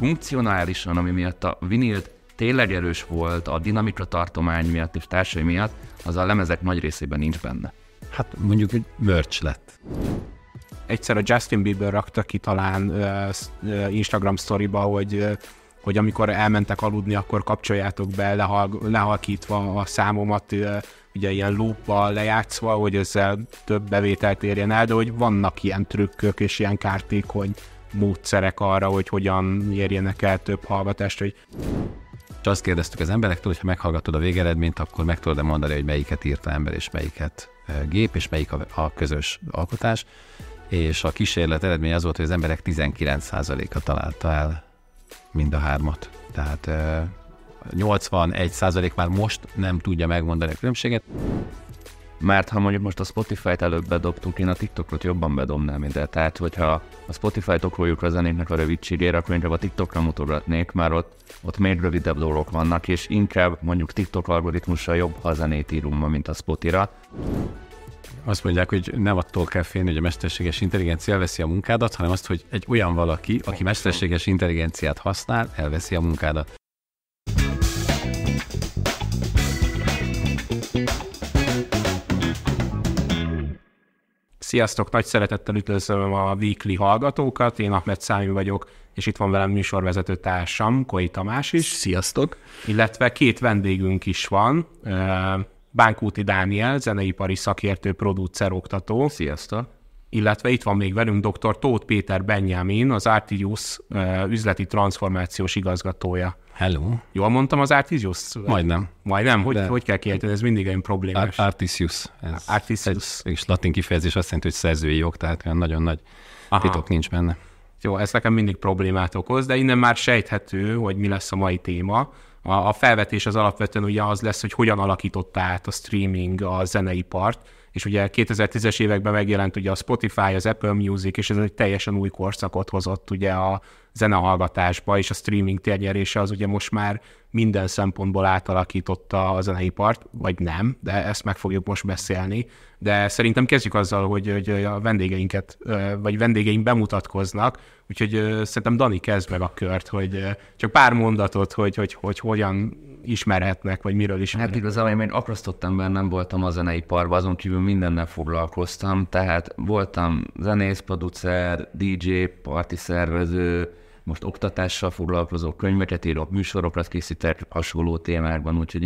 funkcionálisan, ami miatt a vinilt tényleg erős volt a dinamika tartomány miatt és társai miatt, az a lemezek nagy részében nincs benne. Hát mondjuk egy merch lett. Egyszer a Justin Bieber rakta ki talán Instagram sztoriba, hogy hogy amikor elmentek aludni, akkor kapcsoljátok be lehal, lehalkítva a számomat, ugye ilyen lóppal lejátszva, hogy ezzel több bevételt érjen el, de hogy vannak ilyen trükkök és ilyen kártékony módszerek arra, hogy hogyan érjenek el több hallgatást, hogy és azt kérdeztük az emberektől, hogy ha meghallgatod a végeredményt, akkor meg tudod-e mondani, hogy melyiket írta ember, és melyiket e, gép, és melyik a, a közös alkotás. És a kísérlet eredmény az volt, hogy az emberek 19%-a találta el mind a hármat. Tehát 81% e, már most nem tudja megmondani a különbséget mert ha mondjuk most a Spotify-t előbb bedobtuk, én a TikTokot jobban bedobnám ide. Tehát, hogyha a Spotify-t okoljuk a zenéknek a rövidségére, akkor inkább a TikTokra mutogatnék, mert ott, ott még rövidebb dolgok vannak, és inkább mondjuk TikTok algoritmusa jobb, ha a zenét írunk ma, mint a Spotira. Azt mondják, hogy nem attól kell félni, hogy a mesterséges intelligencia elveszi a munkádat, hanem azt, hogy egy olyan valaki, aki mesterséges intelligenciát használ, elveszi a munkádat. Sziasztok, nagy szeretettel üdvözlöm a Weekly hallgatókat, én Ahmed Számi vagyok, és itt van velem műsorvezető társam, Koi Tamás is. Sziasztok! Illetve két vendégünk is van, eh, Bánkúti Dániel, zeneipari szakértő, producer, oktató. Sziasztok! illetve itt van még velünk dr. Tóth Péter Benjamin, az Artilius eh, üzleti transformációs igazgatója. Hello. Jól mondtam az Artisius? Majdnem. Majdnem? Hogy, De... hogy kell kiejteni? Ez mindig egy problémás. Artisius. Ez Artisius. Egy, és latin kifejezés azt jelenti, hogy szerzői jog, tehát olyan nagyon nagy Aha. titok nincs benne. Jó, ez nekem mindig problémát okoz, de innen már sejthető, hogy mi lesz a mai téma. A, a felvetés az alapvetően ugye az lesz, hogy hogyan alakította át a streaming a zeneipart, és ugye 2010-es években megjelent ugye a Spotify, az Apple Music, és ez egy teljesen új korszakot hozott ugye a zenehallgatásba, és a streaming térnyerése az ugye most már minden szempontból átalakította a zeneipart, vagy nem, de ezt meg fogjuk most beszélni. De szerintem kezdjük azzal, hogy, hogy a vendégeinket, vagy vendégeink bemutatkoznak, úgyhogy szerintem Dani kezd meg a kört, hogy csak pár mondatot, hogy, hogy, hogy hogyan ismerhetnek, vagy miről is. Hát igazából én akasztottam benne, nem voltam a zeneiparban, azon kívül mindennel foglalkoztam, tehát voltam zenész, producer, DJ, parti szervező, most oktatással foglalkozó könyveket írok, műsorokat készítek hasonló témákban, úgyhogy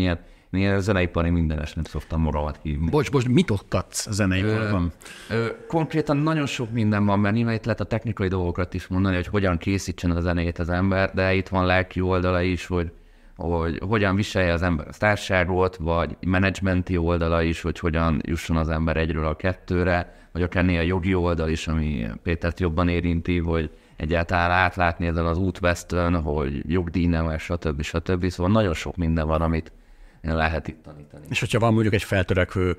én a zeneipari mindenes nem szoktam magamat hívni. Bocs, bocs, mit oktatsz a zeneiparban? Ö, ö, konkrétan nagyon sok minden van mert mert itt lehet a technikai dolgokat is mondani, hogy hogyan készítsen a zenét az ember, de itt van lelki oldala is, hogy hogy hogyan viselje az ember a társágot, vagy menedzsmenti oldala is, hogy hogyan jusson az ember egyről a kettőre, vagy akár néha jogi oldal is, ami Pétert jobban érinti, hogy egyáltalán átlátni ezzel az útvesztőn, hogy jogdíj nem, stb. stb. Szóval nagyon sok minden van, amit lehet itt tanítani. És hogyha van mondjuk egy feltörekvő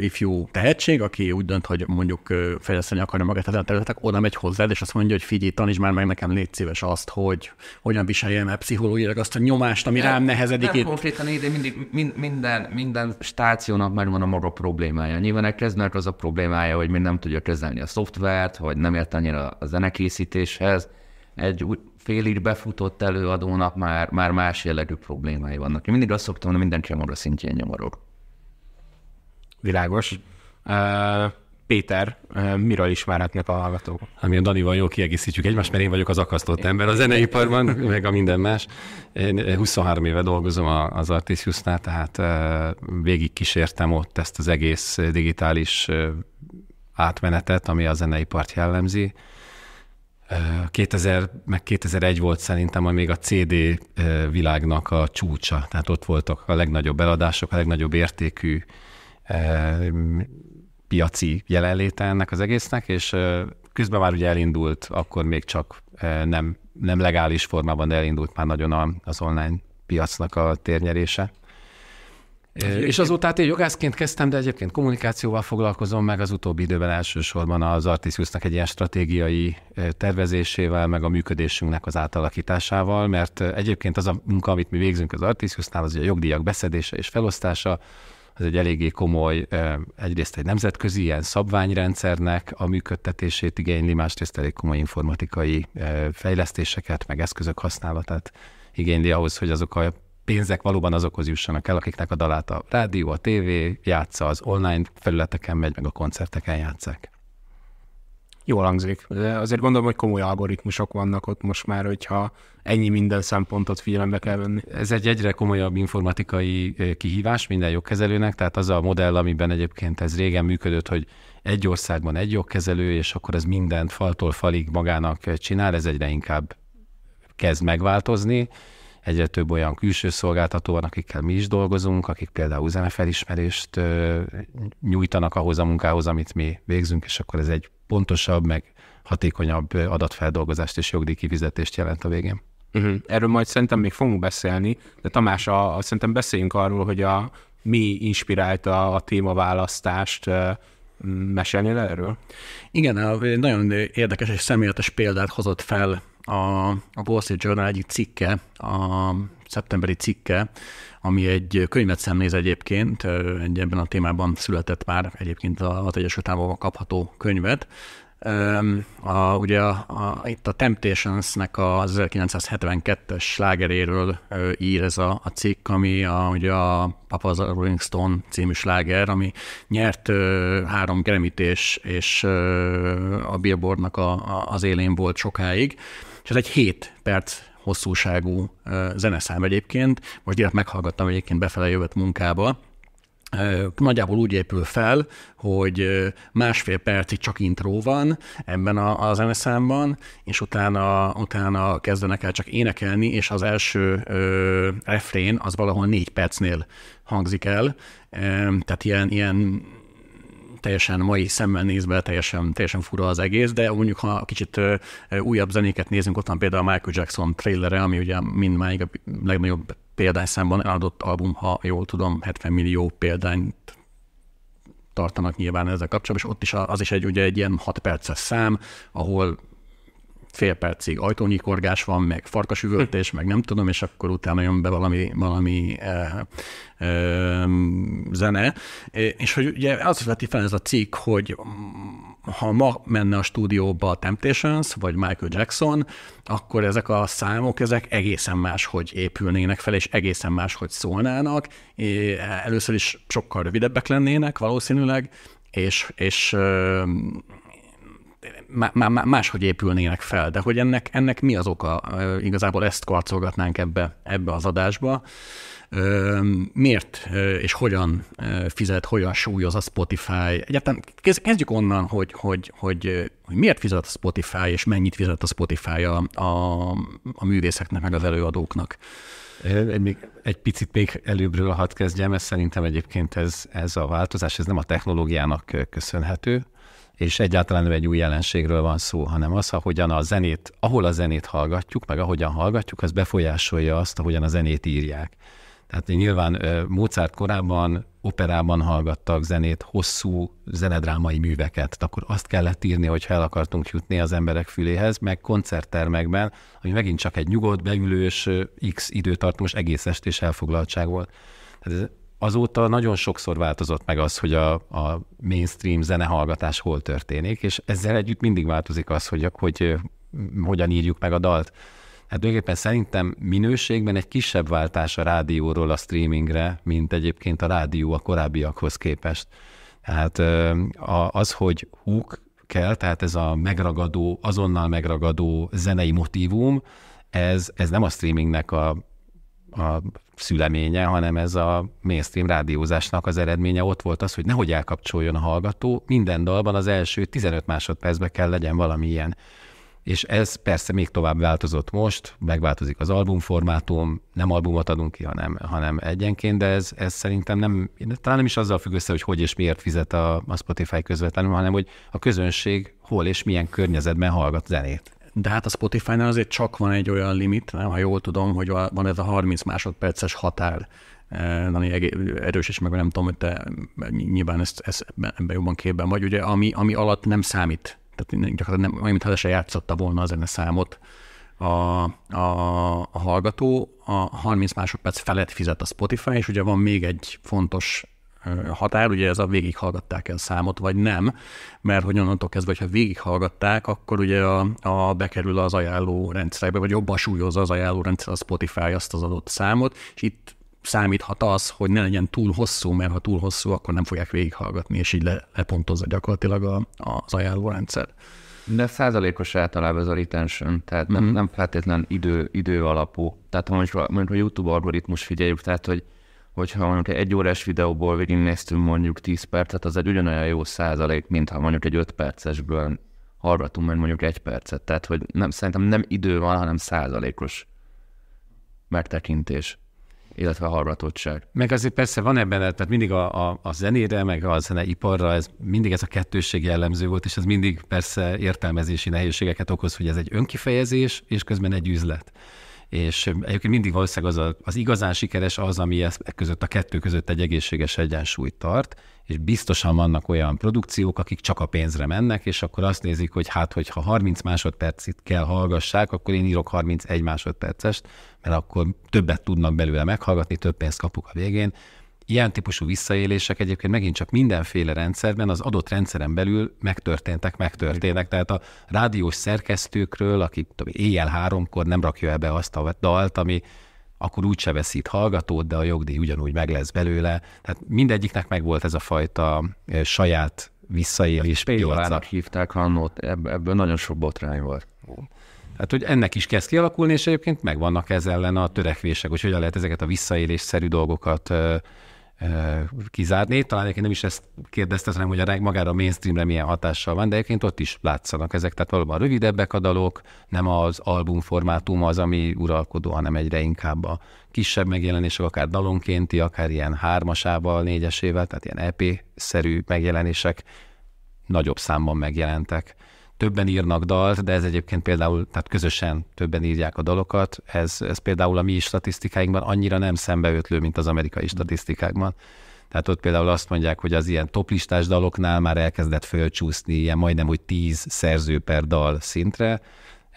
ifjú tehetség, aki úgy dönt, hogy mondjuk fejleszteni akarja magát ezen a területek, oda megy hozzád, és azt mondja, hogy figyelj, taníts már meg nekem légy szíves azt, hogy hogyan viseljem el pszichológiailag azt a nyomást, ami nem, rám nehezedik. Nem itt. konkrétan ide, mindig, mind, minden, minden stációnak megvan a maga problémája. Nyilván egy kezdőnek az a problémája, hogy még nem tudja kezelni a szoftvert, hogy nem ért annyira a zenekészítéshez. Egy, félig befutott előadónak már, már más jellegű problémái vannak. Én mindig azt szoktam mondani, minden csemorra szintjén nyomorog. Világos. Uh... Péter, miről ismerhetnek a hallgatók? Ami mi a Danival jól kiegészítjük egymást, mert én vagyok az akasztott ember a zeneiparban, meg a minden más. Én 23 éve dolgozom az Artisiusnál, tehát végig kísértem ott ezt az egész digitális átmenetet, ami a zeneipart jellemzi 2000, meg 2001 volt szerintem a még a CD világnak a csúcsa, tehát ott voltak a legnagyobb eladások, a legnagyobb értékű piaci jelenléte ennek az egésznek, és közben már ugye elindult, akkor még csak nem, nem legális formában, de elindult már nagyon az online piacnak a térnyerése. Egyébként... És azóta hát én jogászként kezdtem, de egyébként kommunikációval foglalkozom, meg az utóbbi időben elsősorban az Artisiusnak egy ilyen stratégiai tervezésével, meg a működésünknek az átalakításával, mert egyébként az a munka, amit mi végzünk az Artisiusnál, az a jogdíjak beszedése és felosztása, az egy eléggé komoly, egyrészt egy nemzetközi ilyen szabványrendszernek a működtetését igényli, másrészt elég komoly informatikai fejlesztéseket, meg eszközök használatát igényli ahhoz, hogy azok a pénzek valóban azokhoz jussanak el, akiknek a dalát a rádió, a tévé játsza, az online felületeken megy, meg a koncerteken játszák. Jól hangzik. De azért gondolom, hogy komoly algoritmusok vannak ott most már, hogyha ennyi minden szempontot figyelembe kell venni. Ez egy egyre komolyabb informatikai kihívás minden jogkezelőnek, tehát az a modell, amiben egyébként ez régen működött, hogy egy országban egy jogkezelő, és akkor ez mindent faltól falig magának csinál, ez egyre inkább kezd megváltozni egyre több olyan külső szolgáltató van, akikkel mi is dolgozunk, akik például zenefelismerést nyújtanak ahhoz a munkához, amit mi végzünk, és akkor ez egy pontosabb, meg hatékonyabb adatfeldolgozást és jogdíj kifizetést jelent a végén. Uh-huh. Erről majd szerintem még fogunk beszélni, de Tamás, a, a, szerintem beszéljünk arról, hogy a, mi inspirálta a témaválasztást, mesélnél erről? Igen, nagyon érdekes és személyes példát hozott fel a, a Wall Street Journal egyik cikke, a szeptemberi cikke, ami egy könyvet szemléz egyébként, egy ebben a témában született már egyébként az Egyesült Államokban kapható könyvet, a, ugye a, a, itt a Temptations-nek a 1972-es slágeréről ír ez a, a cikk, ami a, ugye a Papa a Rolling Stone című sláger, ami nyert ö, három gremités, és ö, a Billboardnak a, a, az élén volt sokáig és ez egy 7 perc hosszúságú zeneszám egyébként. Most direkt meghallgattam egyébként befele jövett munkába, nagyjából úgy épül fel, hogy másfél percig csak intro van ebben a, a zeneszámban, és utána, utána kezdenek el csak énekelni, és az első ö, refrén az valahol négy percnél hangzik el, tehát ilyen, ilyen teljesen mai szemmel nézve teljesen, teljesen fura az egész, de mondjuk ha kicsit újabb zenéket nézünk, ott van például a Michael Jackson trailere, ami ugye mindmáig a legnagyobb példányszámban eladott album, ha jól tudom, 70 millió példányt tartanak nyilván ezzel kapcsolatban, és ott is az is egy, ugye egy ilyen 6 perces szám, ahol fél percig ajtónyikorgás van, meg farkasüvöltés, hm. meg nem tudom, és akkor utána jön be valami, valami e, e, zene. E, és hogy ugye az veti fel ez a cikk, hogy ha ma menne a stúdióba a Temptations, vagy Michael Jackson, akkor ezek a számok, ezek egészen máshogy épülnének fel, és egészen máshogy szólnának. E, először is sokkal rövidebbek lennének valószínűleg, és, és máshogy épülnének fel, de hogy ennek, ennek mi az oka? Igazából ezt karcolgatnánk ebbe, ebbe az adásba. Miért és hogyan fizet, hogyan súlyoz a Spotify? Egyáltalán kezdjük onnan, hogy, hogy, hogy, hogy miért fizet a Spotify, és mennyit fizet a Spotify a, a, a művészeknek, meg az előadóknak. Még egy picit még előbbről hadd kezdjem, mert szerintem egyébként ez, ez a változás, ez nem a technológiának köszönhető, és egyáltalán nem egy új jelenségről van szó, hanem az, ahogyan a zenét, ahol a zenét hallgatjuk, meg ahogyan hallgatjuk, az befolyásolja azt, ahogyan a zenét írják. Tehát nyilván Mozart korábban operában hallgattak zenét, hosszú zenedrámai műveket, akkor azt kellett írni, hogy el akartunk jutni az emberek füléhez, meg koncerttermekben, ami megint csak egy nyugodt, beülős, x időtartamos egész estés elfoglaltság volt. Tehát ez azóta nagyon sokszor változott meg az, hogy a, a mainstream zenehallgatás hol történik, és ezzel együtt mindig változik az, hogy, hogy mm, hogyan írjuk meg a dalt. Hát tulajdonképpen szerintem minőségben egy kisebb váltás a rádióról a streamingre, mint egyébként a rádió a korábbiakhoz képest. Tehát az, hogy húk kell, tehát ez a megragadó, azonnal megragadó zenei motívum, ez, ez nem a streamingnek a a szüleménye, hanem ez a mainstream rádiózásnak az eredménye ott volt az, hogy nehogy elkapcsoljon a hallgató, minden dalban az első 15 másodpercben kell legyen valami ilyen. És ez persze még tovább változott most, megváltozik az albumformátum, nem albumot adunk ki, hanem, hanem egyenként, de ez, ez szerintem nem, talán nem is azzal függ össze, hogy hogy és miért fizet a, a Spotify közvetlenül, hanem hogy a közönség hol és milyen környezetben hallgat zenét de hát a Spotify-nál azért csak van egy olyan limit, nem, ha jól tudom, hogy van ez a 30 másodperces határ, e, nagyon erős és meg nem tudom, hogy te nyilván ezt, ezt ebben jobban képben vagy, ugye, ami, ami alatt nem számít. Tehát gyakorlatilag nem, olyan, mintha se játszotta volna a számot a, a, a hallgató. A 30 másodperc felett fizet a Spotify, és ugye van még egy fontos határ, ugye ez a végighallgatták el számot, vagy nem, mert hogy onnantól kezdve, hogyha végighallgatták, akkor ugye a, a bekerül az ajánló rendszerbe, vagy jobban súlyozza az ajánló rendszer a Spotify azt az adott számot, és itt számíthat az, hogy ne legyen túl hosszú, mert ha túl hosszú, akkor nem fogják végighallgatni, és így le, lepontozza gyakorlatilag a, a, az rendszer. De százalékos általában ez a retention, tehát nem, mm-hmm. nem feltétlenül idő, idő alapú. Tehát ha mondjuk, mondjuk a YouTube algoritmus figyeljük, tehát hogy hogyha mondjuk egy órás videóból végignéztünk mondjuk 10 percet, az egy ugyanolyan jó százalék, mint ha mondjuk egy 5 percesből hallgatunk meg mondjuk egy percet. Tehát, hogy nem, szerintem nem idő van, hanem százalékos megtekintés illetve hallgatottság. Meg azért persze van ebben, tehát mindig a, a, a zenére, meg a zeneiparra, ez mindig ez a kettősség jellemző volt, és ez mindig persze értelmezési nehézségeket okoz, hogy ez egy önkifejezés, és közben egy üzlet és egyébként mindig valószínűleg az, a, az igazán sikeres az, ami ezt e között a kettő között egy egészséges egyensúlyt tart, és biztosan vannak olyan produkciók, akik csak a pénzre mennek, és akkor azt nézik, hogy hát, hogyha 30 másodpercit kell hallgassák, akkor én írok 31 másodpercest, mert akkor többet tudnak belőle meghallgatni, több pénzt kapok a végén ilyen típusú visszaélések egyébként megint csak mindenféle rendszerben, az adott rendszeren belül megtörténtek, megtörténnek. Tehát a rádiós szerkesztőkről, aki tudom, éjjel háromkor nem rakja ebbe azt a dalt, ami akkor úgyse veszít hallgatót, de a jogdíj ugyanúgy meg lesz belőle. Tehát mindegyiknek megvolt ez a fajta saját visszaélés. Péjolának hívták annót, ebből nagyon sok botrány volt. Tehát, hogy ennek is kezd kialakulni, és egyébként megvannak ez ellen a törekvések, hogy hogyan lehet ezeket a visszaélésszerű dolgokat kizárni. Talán egyébként nem is ezt kérdezte, hanem hogy a magára a mainstreamre milyen hatással van, de egyébként ott is látszanak ezek. Tehát valóban rövidebbek a dalok, nem az album formátum az, ami uralkodó, hanem egyre inkább a kisebb megjelenések, akár dalonkénti, akár ilyen hármasával, négyesével, tehát ilyen EP-szerű megjelenések nagyobb számban megjelentek többen írnak dalt, de ez egyébként például, tehát közösen többen írják a dalokat, ez, ez például a mi statisztikáinkban annyira nem szembeötlő, mint az amerikai mm. statisztikákban. Tehát ott például azt mondják, hogy az ilyen toplistás daloknál már elkezdett fölcsúszni ilyen majdnem, úgy tíz szerző per dal szintre,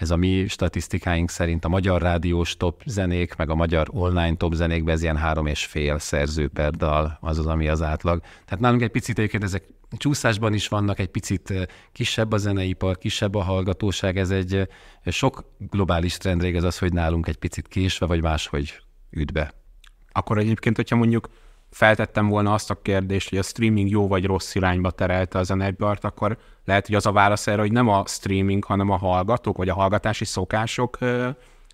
ez a mi statisztikáink szerint a magyar rádiós top zenék, meg a magyar online top zenékben ez ilyen három és fél szerző per dal, az az, ami az átlag. Tehát nálunk egy picit egyébként ezek csúszásban is vannak, egy picit eh, kisebb a zeneipar, kisebb a hallgatóság, ez egy eh, sok globális trendrég ez az, hogy nálunk egy picit késve, vagy máshogy üdbe. Akkor egyébként, hogyha mondjuk feltettem volna azt a kérdést, hogy a streaming jó vagy rossz irányba terelte az energiart, akkor lehet, hogy az a válasz erre, hogy nem a streaming, hanem a hallgatók, vagy a hallgatási szokások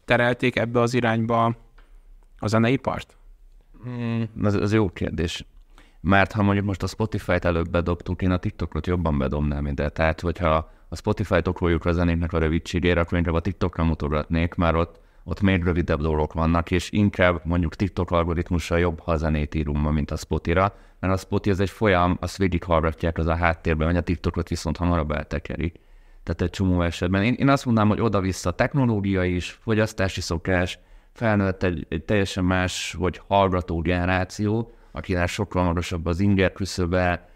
terelték ebbe az irányba a zeneipart? Mm, az, az jó kérdés. Mert ha mondjuk most a Spotify-t előbb bedobtuk, én a TikTokot jobban bedobnám ide. Tehát, hogyha a Spotify-t okoljuk a zenéknek a rövidségére, akkor inkább a TikTokra mutogatnék, már ott ott még rövidebb dolgok vannak, és inkább mondjuk TikTok algoritmusa jobb, ha zenét írunk ma, mint a Spotira, mert a Spotify ez egy folyam, azt hallgatják az a háttérben, vagy a TikTokot viszont hamarabb eltekerik. Tehát egy csomó esetben. Én, én azt mondanám, hogy oda-vissza technológia is, fogyasztási szokás, felnőtt egy, egy teljesen más, hogy hallgató generáció, akinek sokkal magasabb az inger küszöbe,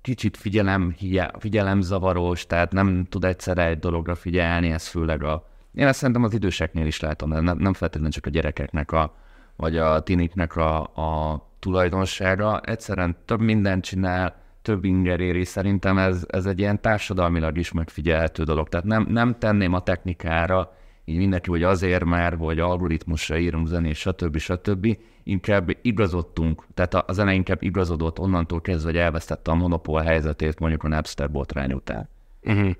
kicsit figyelem, figyelem zavaros, tehát nem tud egyszerre egy dologra figyelni, ez főleg a, én ezt szerintem az időseknél is látom, nem, nem feltétlenül csak a gyerekeknek a, vagy a tiniknek a, a tulajdonsága. Egyszerűen több mindent csinál, több inger éri. Szerintem ez, ez egy ilyen társadalmilag is megfigyelhető dolog. Tehát nem, nem tenném a technikára, így mindenki, hogy azért már, hogy algoritmusra írunk zenét, stb. stb. Inkább igazodtunk, tehát a zene inkább igazodott onnantól kezdve, hogy elvesztette a monopól helyzetét mondjuk a Napster botrány után. Uh-huh.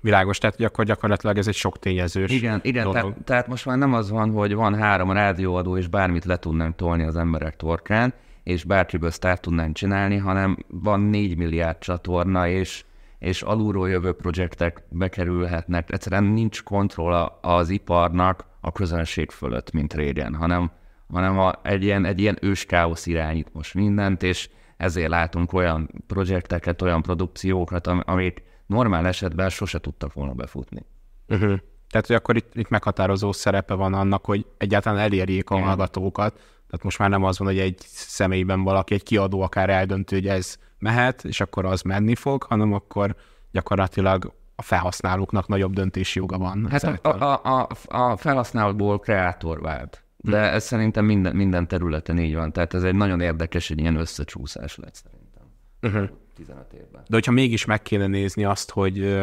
Világos, tehát hogy akkor gyakorlatilag ez egy sok tényezős Igen, igen dolog. Tehát, tehát most már nem az van, hogy van három rádióadó, és bármit le tudnánk tolni az emberek torkán, és bárkiből sztárt tudnánk csinálni, hanem van négy milliárd csatorna, és, és alulról jövő projektek bekerülhetnek. Egyszerűen nincs kontroll az iparnak a közönség fölött, mint régen, hanem, hanem a, egy, ilyen, egy ilyen őskáosz irányít most mindent, és ezért látunk olyan projekteket, olyan produkciókat, amik normál esetben sose tudtak volna befutni. Uh-huh. Tehát, hogy akkor itt, itt meghatározó szerepe van annak, hogy egyáltalán elérjék a hallgatókat. Tehát most már nem az van, hogy egy személyben valaki, egy kiadó akár eldöntő, hogy ez mehet, és akkor az menni fog, hanem akkor gyakorlatilag a felhasználóknak nagyobb döntési joga van. Hát a, a, a, a felhasználóból kreátor vált. De hm. ez szerintem minden, minden területen így van. Tehát ez egy nagyon érdekes, egy ilyen összecsúszás lett szerintem. Uh-huh. 15 évben. De hogyha mégis meg kéne nézni azt, hogy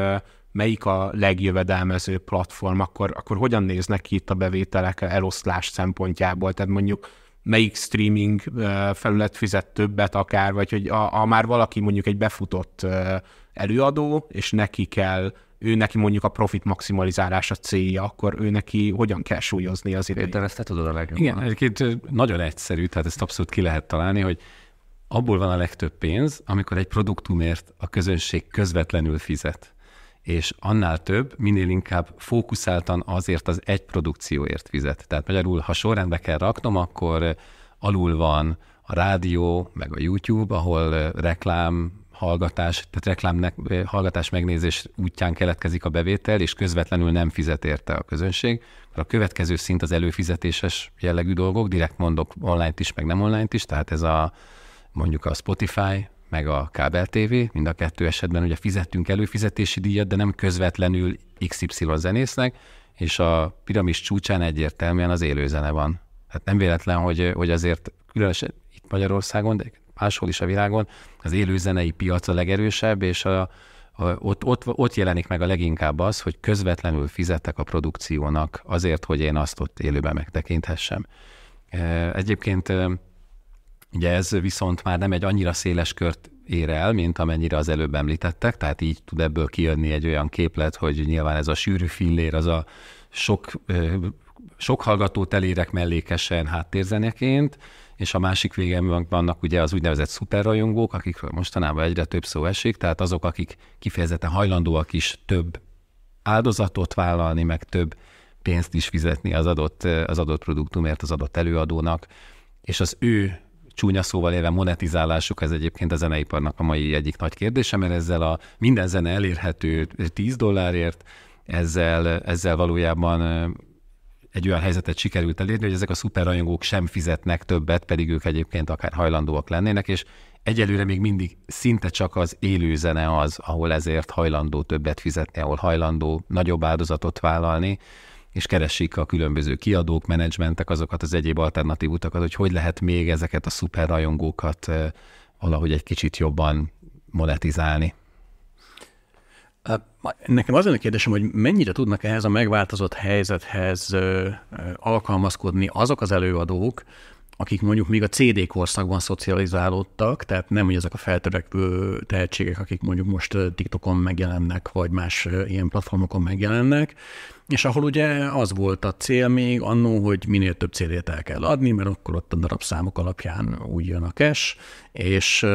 melyik a legjövedelmező platform, akkor, akkor hogyan néznek ki itt a bevételek eloszlás szempontjából? Tehát mondjuk melyik streaming felület fizet többet akár, vagy hogy a, a már valaki mondjuk egy befutott előadó, és neki kell, ő neki mondjuk a profit maximalizálása célja, akkor ő neki hogyan kell súlyozni az idejét? Te ezt te tudod a legjobban. Igen, egyébként nagyon egyszerű, tehát ezt abszolút ki lehet találni, hogy abból van a legtöbb pénz, amikor egy produktumért a közönség közvetlenül fizet. És annál több, minél inkább fókuszáltan azért az egy produkcióért fizet. Tehát magyarul, ha sorrendbe kell raknom, akkor eh, alul van a rádió, meg a YouTube, ahol eh, reklám hallgatás, tehát reklám eh, hallgatás megnézés útján keletkezik a bevétel, és közvetlenül nem fizet érte a közönség. A következő szint az előfizetéses jellegű dolgok, direkt mondok online is, meg nem online is, tehát ez a mondjuk a Spotify, meg a kábel TV, mind a kettő esetben ugye fizettünk előfizetési díjat, de nem közvetlenül XY zenésznek, és a piramis csúcsán egyértelműen az élő zene van. Tehát nem véletlen, hogy, hogy azért különösen itt Magyarországon, de máshol is a világon az élő zenei piac a legerősebb, és a, a, ott, ott, ott jelenik meg a leginkább az, hogy közvetlenül fizetek a produkciónak azért, hogy én azt ott élőben megtekinthessem. Egyébként Ugye ez viszont már nem egy annyira széles kört ér el, mint amennyire az előbb említettek, tehát így tud ebből kijönni egy olyan képlet, hogy nyilván ez a sűrű fillér, az a sok, sok hallgatót elérek mellékesen háttérzeneként, és a másik végén vannak ugye az úgynevezett szuperrajongók, akikről mostanában egyre több szó esik, tehát azok, akik kifejezetten hajlandóak is több áldozatot vállalni, meg több pénzt is fizetni az adott, az adott produktumért, az adott előadónak, és az ő csúnya szóval élve monetizálásuk, ez egyébként a zeneiparnak a mai egyik nagy kérdése, mert ezzel a minden zene elérhető 10 dollárért, ezzel, ezzel valójában egy olyan helyzetet sikerült elérni, hogy ezek a szuperrajongók sem fizetnek többet, pedig ők egyébként akár hajlandóak lennének, és egyelőre még mindig szinte csak az élő zene az, ahol ezért hajlandó többet fizetni, ahol hajlandó nagyobb áldozatot vállalni és keresik a különböző kiadók, menedzsmentek azokat az egyéb alternatív utakat, hogy hogy lehet még ezeket a szuper rajongókat valahogy egy kicsit jobban monetizálni. Nekem az a kérdésem, hogy mennyire tudnak ehhez a megváltozott helyzethez alkalmazkodni azok az előadók, akik mondjuk még a CD korszakban szocializálódtak, tehát nem ezek a feltörekvő tehetségek, akik mondjuk most TikTokon megjelennek, vagy más ilyen platformokon megjelennek, és ahol ugye az volt a cél még annó, hogy minél több CD-t el kell adni, mert akkor ott a darabszámok alapján úgy jön a cash, és,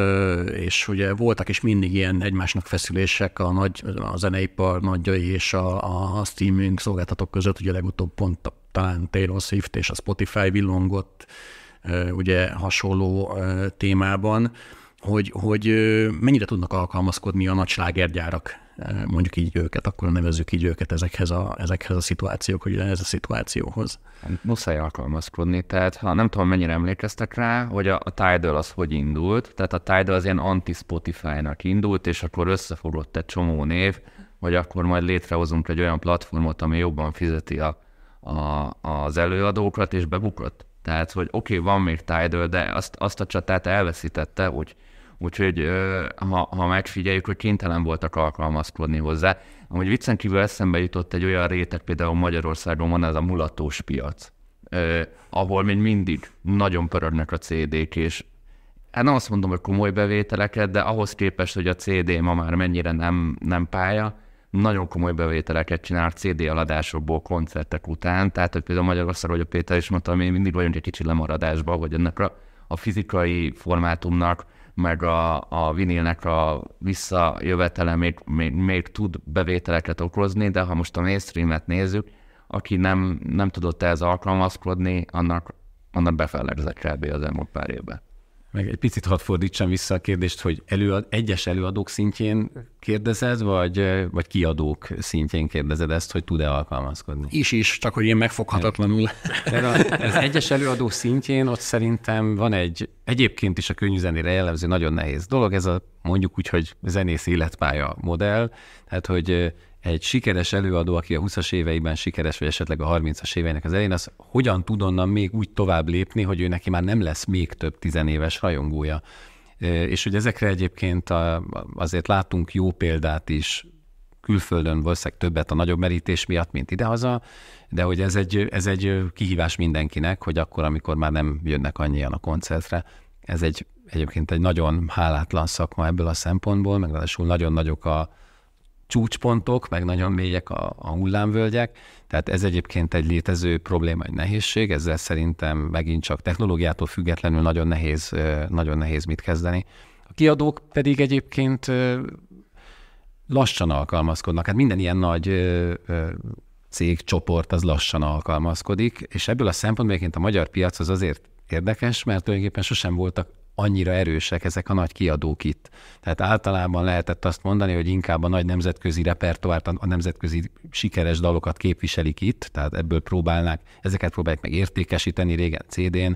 és ugye voltak is mindig ilyen egymásnak feszülések a nagy a zeneipar nagyjai és a, a streaming szolgáltatók között, ugye legutóbb pont a, talán Taylor Swift és a Spotify villongott, ugye hasonló témában, hogy, hogy mennyire tudnak alkalmazkodni a nagy slágergyárak, mondjuk így őket, akkor nevezzük így őket ezekhez a, ezekhez a szituációk, hogy ez a szituációhoz. Muszáj alkalmazkodni, tehát ha nem tudom mennyire emlékeztek rá, hogy a, a Tidal az hogy indult, tehát a Tidal az ilyen anti-Spotify-nak indult, és akkor összefogott egy csomó név, hogy akkor majd létrehozunk egy olyan platformot, ami jobban fizeti a, a, az előadókat, és bebukott. Tehát, hogy oké, okay, van még Tidal, de azt, azt a csatát elveszítette, úgy, úgyhogy ha, ha megfigyeljük, hogy kénytelen voltak alkalmazkodni hozzá. Amúgy viccen kívül eszembe jutott egy olyan réteg, például Magyarországon van ez a mulatós piac, ahol még mindig nagyon pörögnek a CD-k, és hát nem azt mondom, hogy komoly bevételeket, de ahhoz képest, hogy a CD ma már mennyire nem, nem pálya, nagyon komoly bevételeket csinál CD eladásokból koncertek után, tehát hogy például Magyarországon, hogy a Péter is mondta, mi mindig vagyunk egy kicsit lemaradásban, hogy ennek a, a fizikai formátumnak meg a, a vinilnek a visszajövetele még, még, még tud bevételeket okozni, de ha most a mainstreamet nézzük, aki nem, nem tudott ehhez alkalmazkodni, annak, annak befellegzett kb. az elmúlt pár évben. Meg egy picit hadd fordítsam vissza a kérdést, hogy előad, egyes előadók szintjén kérdezed, vagy, vagy kiadók szintjén kérdezed ezt, hogy tud-e alkalmazkodni? Is is, csak hogy én megfoghatatlanul. Ez, Ez egyes előadó szintjén ott szerintem van egy, egyébként is a könyvzenére jellemző nagyon nehéz dolog, ez a mondjuk úgy, hogy zenész életpálya modell, tehát hogy egy sikeres előadó, aki a 20-as éveiben sikeres, vagy esetleg a 30-as éveinek az elén, az hogyan tud onnan még úgy tovább lépni, hogy ő neki már nem lesz még több tizenéves rajongója. És hogy ezekre egyébként a, azért látunk jó példát is külföldön valószínűleg többet a nagyobb merítés miatt, mint idehaza, de hogy ez egy, ez egy kihívás mindenkinek, hogy akkor, amikor már nem jönnek annyian a koncertre, ez egy egyébként egy nagyon hálátlan szakma ebből a szempontból, meg ráadásul nagyon nagyok a, csúcspontok, meg nagyon mélyek a, a hullámvölgyek, tehát ez egyébként egy létező probléma, egy nehézség, ezzel szerintem megint csak technológiától függetlenül nagyon nehéz, nagyon nehéz mit kezdeni. A kiadók pedig egyébként lassan alkalmazkodnak. Hát minden ilyen nagy cégcsoport az lassan alkalmazkodik, és ebből a szempontból egyébként a magyar piac az azért érdekes, mert tulajdonképpen sosem voltak annyira erősek ezek a nagy kiadók itt. Tehát általában lehetett azt mondani, hogy inkább a nagy nemzetközi repertoárt, a nemzetközi sikeres dalokat képviselik itt, tehát ebből próbálnák, ezeket próbálják meg értékesíteni régen CD-n,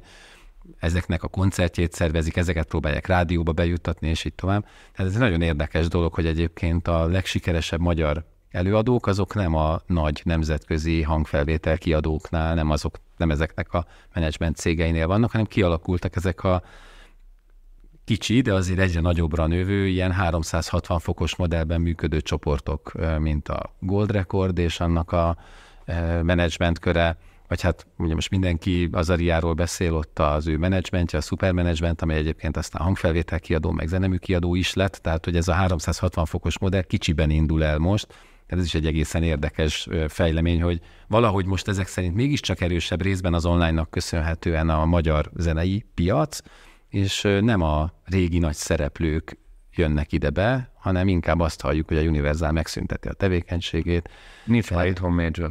ezeknek a koncertjét szervezik, ezeket próbálják rádióba bejuttatni, és így tovább. Tehát ez egy nagyon érdekes dolog, hogy egyébként a legsikeresebb magyar előadók, azok nem a nagy nemzetközi hangfelvétel kiadóknál, nem azok, nem ezeknek a menedzsment cégeinél vannak, hanem kialakultak ezek a kicsi, de azért egyre nagyobbra növő, ilyen 360 fokos modellben működő csoportok, mint a Gold Record és annak a menedzsment köre, vagy hát ugye most mindenki az Ariáról beszél, ott az ő menedzsmentje, a szupermenedzsment, ami egyébként aztán hangfelvétel kiadó, meg zenemű kiadó is lett, tehát hogy ez a 360 fokos modell kicsiben indul el most, tehát ez is egy egészen érdekes fejlemény, hogy valahogy most ezek szerint mégiscsak erősebb részben az online-nak köszönhetően a magyar zenei piac, és nem a régi nagy szereplők jönnek ide be, hanem inkább azt halljuk, hogy a Universal megszünteti a tevékenységét. Nincs már hát itthon major.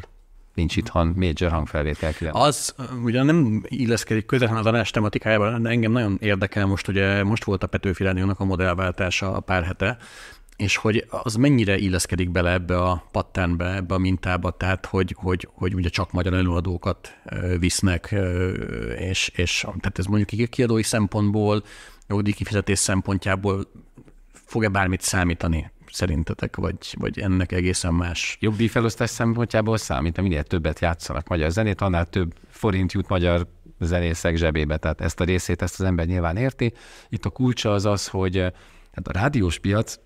Nincs itthon major hangfelvétel külön. Az ugye nem illeszkedik közvetlen az adás tematikájában, de engem nagyon érdekel most, ugye most volt a Petőfi Rádiónak a modellváltása a pár hete, és hogy az mennyire illeszkedik bele ebbe a patternbe, ebbe a mintába, tehát hogy, hogy, hogy ugye csak magyar előadókat visznek, és, és tehát ez mondjuk egy kiadói szempontból, jogdíj kifizetés szempontjából fog-e bármit számítani szerintetek, vagy, vagy ennek egészen más? Jogdíjfelosztás szempontjából számít, minél többet játszanak magyar zenét, annál több forint jut magyar zenészek zsebébe, tehát ezt a részét ezt az ember nyilván érti. Itt a kulcsa az az, hogy Hát a rádiós piac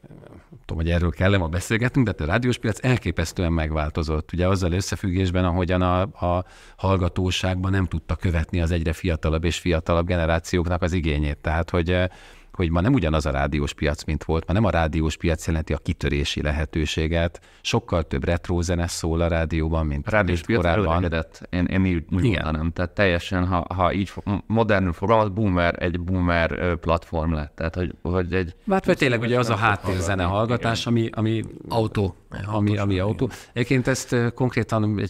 tudom, hogy erről kell a beszélgetnünk, de hát a rádiós piac elképesztően megváltozott. Ugye azzal összefüggésben, ahogyan a, a hallgatóságban nem tudta követni az egyre fiatalabb és fiatalabb generációknak az igényét. Tehát, hogy eh, hogy ma nem ugyanaz a rádiós piac, mint volt, ma nem a rádiós piac jelenti a kitörési lehetőséget, sokkal több zene szól a rádióban, mint a rádiós piac korábban. Én, én így úgy Igen. mondanám, tehát teljesen, ha, ha így modernül fogalmaz, boomer, egy boomer platform lett, tehát hogy, hogy egy... Bár tényleg ugye az a háttérzene hallgatás, ami, ami autó ami, ami autó. Egyébként ezt konkrétan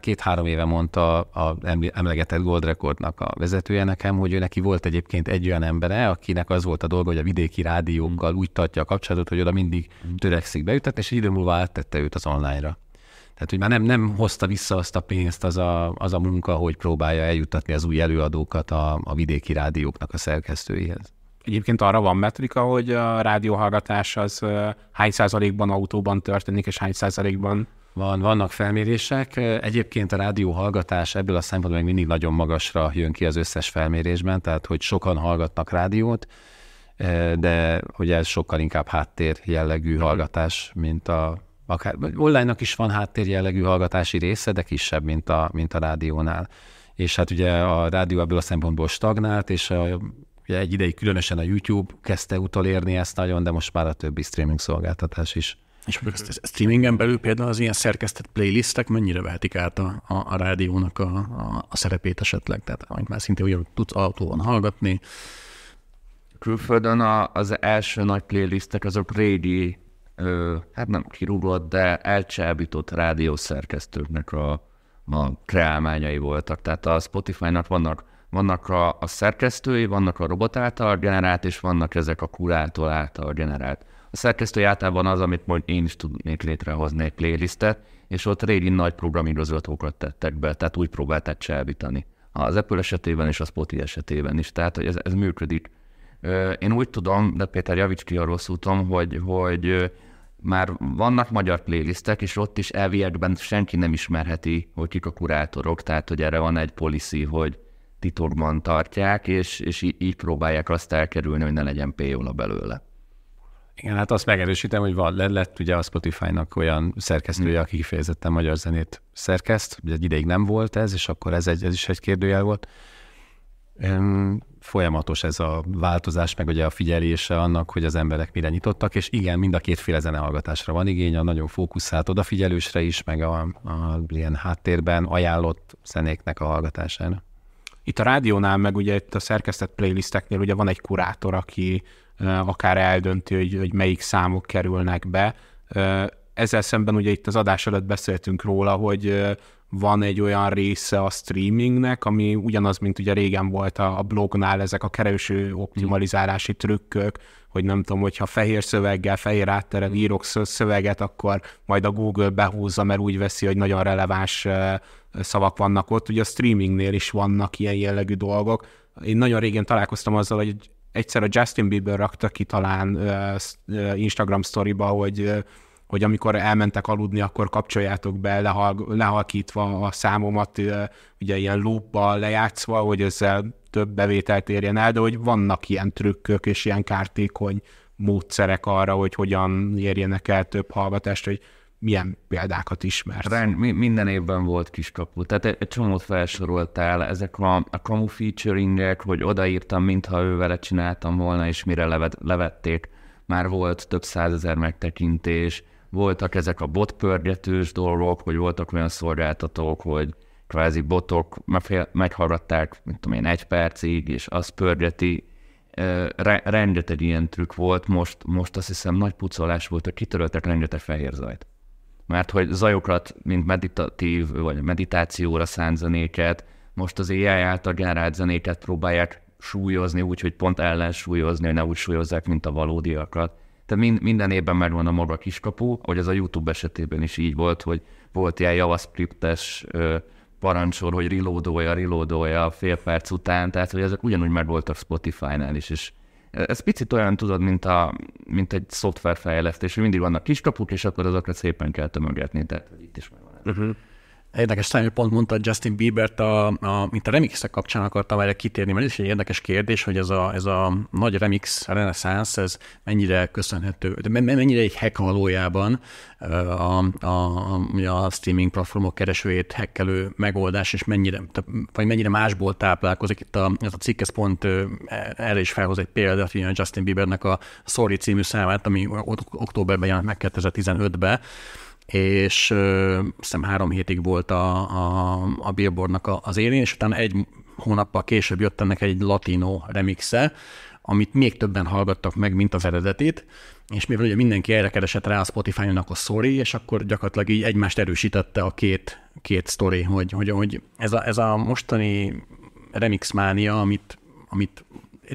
két-három éve mondta a emlegetett Gold Recordnak a vezetője nekem, hogy ő neki volt egyébként egy olyan embere, akinek az volt a dolga, hogy a vidéki rádiókkal úgy tartja a kapcsolatot, hogy oda mindig mm. törekszik beütetni, és idő múlva áttette őt az online-ra. Tehát, hogy már nem, nem hozta vissza azt a pénzt az a, az a munka, hogy próbálja eljutatni az új előadókat a, a vidéki rádióknak a szerkesztőihez. Egyébként arra van metrika, hogy a rádióhallgatás az hány százalékban autóban történik, és hány százalékban van, vannak felmérések. Egyébként a rádióhallgatás ebből a szempontból még mindig nagyon magasra jön ki az összes felmérésben, tehát hogy sokan hallgatnak rádiót, de hogy ez sokkal inkább háttér jellegű hallgatás, mint a akár online-nak is van háttér jellegű hallgatási része, de kisebb, mint a, mint a rádiónál. És hát ugye a rádió ebből a szempontból stagnált, és a Ugye egy ideig különösen a YouTube kezdte utolérni ezt nagyon, de most már a többi streaming szolgáltatás is. És ezt a streamingen belül például az ilyen szerkesztett playlistek mennyire vehetik át a, a, a rádiónak a, a, a szerepét esetleg? Tehát amit már szinte ugye tudsz autóban hallgatni. Külföldön a, az első nagy playlistek azok régi, ö, hát nem kirúgott, de elcsábított rádiószerkesztőknek a, a kreálmányai voltak. Tehát a Spotify-nak vannak vannak a, a szerkesztői, vannak a robot által generált, és vannak ezek a kurától által generált. A szerkesztői általában az, amit majd én is tudnék létrehozni egy playlistet, és ott régi nagy programigazgatókat tettek be, tehát úgy próbálták csábítani. Az Apple esetében és a Spotify esetében is, tehát hogy ez, ez működik. Én úgy tudom, de Péter javíts ki a rossz úton, hogy, hogy már vannak magyar playlistek, és ott is elviekben senki nem ismerheti, hogy kik a kurátorok, tehát hogy erre van egy policy, hogy titokban tartják, és, és így próbálják azt elkerülni, hogy ne legyen payola belőle. Igen, hát azt megerősítem, hogy van, lett ugye a Spotify-nak olyan szerkesztője, hmm. aki kifejezetten magyar zenét szerkeszt, ugye egy ideig nem volt ez, és akkor ez, egy, ez is egy kérdőjel volt. Folyamatos ez a változás, meg ugye a figyelése annak, hogy az emberek mire nyitottak, és igen, mind a kétféle zenehallgatásra van igény, a nagyon fókuszált odafigyelősre is, meg a, a ilyen háttérben ajánlott zenéknek a hallgatására. Itt a rádiónál, meg ugye itt a szerkesztett playlisteknél ugye van egy kurátor, aki akár eldönti, hogy, hogy melyik számok kerülnek be. Ezzel szemben ugye itt az adás előtt beszéltünk róla, hogy van egy olyan része a streamingnek, ami ugyanaz, mint ugye régen volt a blognál ezek a kereső optimalizálási trükkök, hogy nem tudom, hogyha fehér szöveggel, fehér átterel mm. írok szöveget, akkor majd a Google behúzza, mert úgy veszi, hogy nagyon releváns szavak vannak ott. Ugye a streamingnél is vannak ilyen jellegű dolgok. Én nagyon régen találkoztam azzal, hogy egyszer a Justin Bieber rakta ki talán Instagram sztoriba, hogy hogy amikor elmentek aludni, akkor kapcsoljátok be lehal, lehalkítva a számomat, ugye ilyen lóppal lejátszva, hogy ezzel több bevételt érjen el, de hogy vannak ilyen trükkök és ilyen kártékony módszerek arra, hogy hogyan érjenek el több hallgatást, hogy milyen példákat ismert? Rend, mi, minden évben volt kiskapu, tehát egy, egy csomót felsoroltál, ezek a, a kamu featuringek, hogy odaírtam, mintha ő vele csináltam volna, és mire levet, levették, már volt több százezer megtekintés, voltak ezek a botpörgetős dolgok, hogy voltak olyan szolgáltatók, hogy kvázi botok meghallgatták, mint tudom én, egy percig, és az pörgeti. rengeteg ilyen trükk volt, most, most azt hiszem nagy pucolás volt, hogy kitöröltek rengeteg fehér zajt mert hogy zajokat, mint meditatív vagy meditációra szánt zenéket, most az AI által generált zenéket próbálják súlyozni úgy, hogy pont súlyozni, hogy ne úgy súlyozzák, mint a valódiakat. Tehát mind, minden évben megvan a maga kiskapu, hogy az a YouTube esetében is így volt, hogy volt ilyen javascriptes parancsor, hogy rilódolja, rilódolja fél perc után, tehát hogy ezek ugyanúgy megvoltak Spotify-nál is, és ez picit olyan, tudod, mint, a, mint egy szoftverfejlesztés, hogy mindig vannak kiskapuk, és akkor azokat szépen kell tömögetni, tehát itt is megvan Uh-huh. Érdekes hogy pont mondta Justin Biebert, a, a, mint a remix kapcsán akartam erre kitérni, mert ez is egy érdekes kérdés, hogy ez a, ez a nagy remix a reneszánsz, ez mennyire köszönhető, de mennyire egy hack valójában a, a, a streaming platformok keresőjét hekkelő megoldás, és mennyire, vagy mennyire másból táplálkozik. Itt a, ez a cikk ez pont erre is felhoz egy példát, hogy Justin Biebernek a Sorry című számát, ami októberben jelent meg 2015-ben, és ö, azt hiszem három hétig volt a, a, a Billboardnak a, az élén, és utána egy hónappal később jött ennek egy latino remixe, amit még többen hallgattak meg, mint az eredetit, és mivel ugye mindenki erre keresett rá a Spotify-on, akkor sorry, és akkor gyakorlatilag így egymást erősítette a két, két sztori, hogy, hogy, hogy ez, a, ez a mostani remixmánia, amit, amit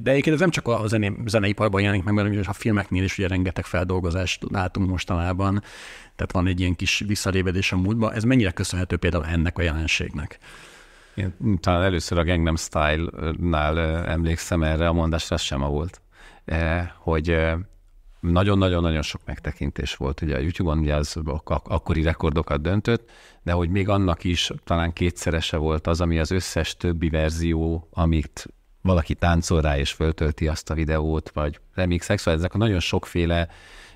de egyébként ez nem csak a zené, zeneiparban jelenik meg, mert a filmeknél is ugye rengeteg feldolgozást látunk mostanában, tehát van egy ilyen kis visszalévedés a múltba. Ez mennyire köszönhető például ennek a jelenségnek? Én talán először a Gangnam Style-nál emlékszem erre, a mondásra sem sem volt, e, hogy nagyon-nagyon-nagyon sok megtekintés volt ugye a YouTube-on, ugye az akkori rekordokat döntött, de hogy még annak is talán kétszerese volt az, ami az összes többi verzió, amit valaki táncol rá és föltölti azt a videót, vagy remix szóval ezek a nagyon sokféle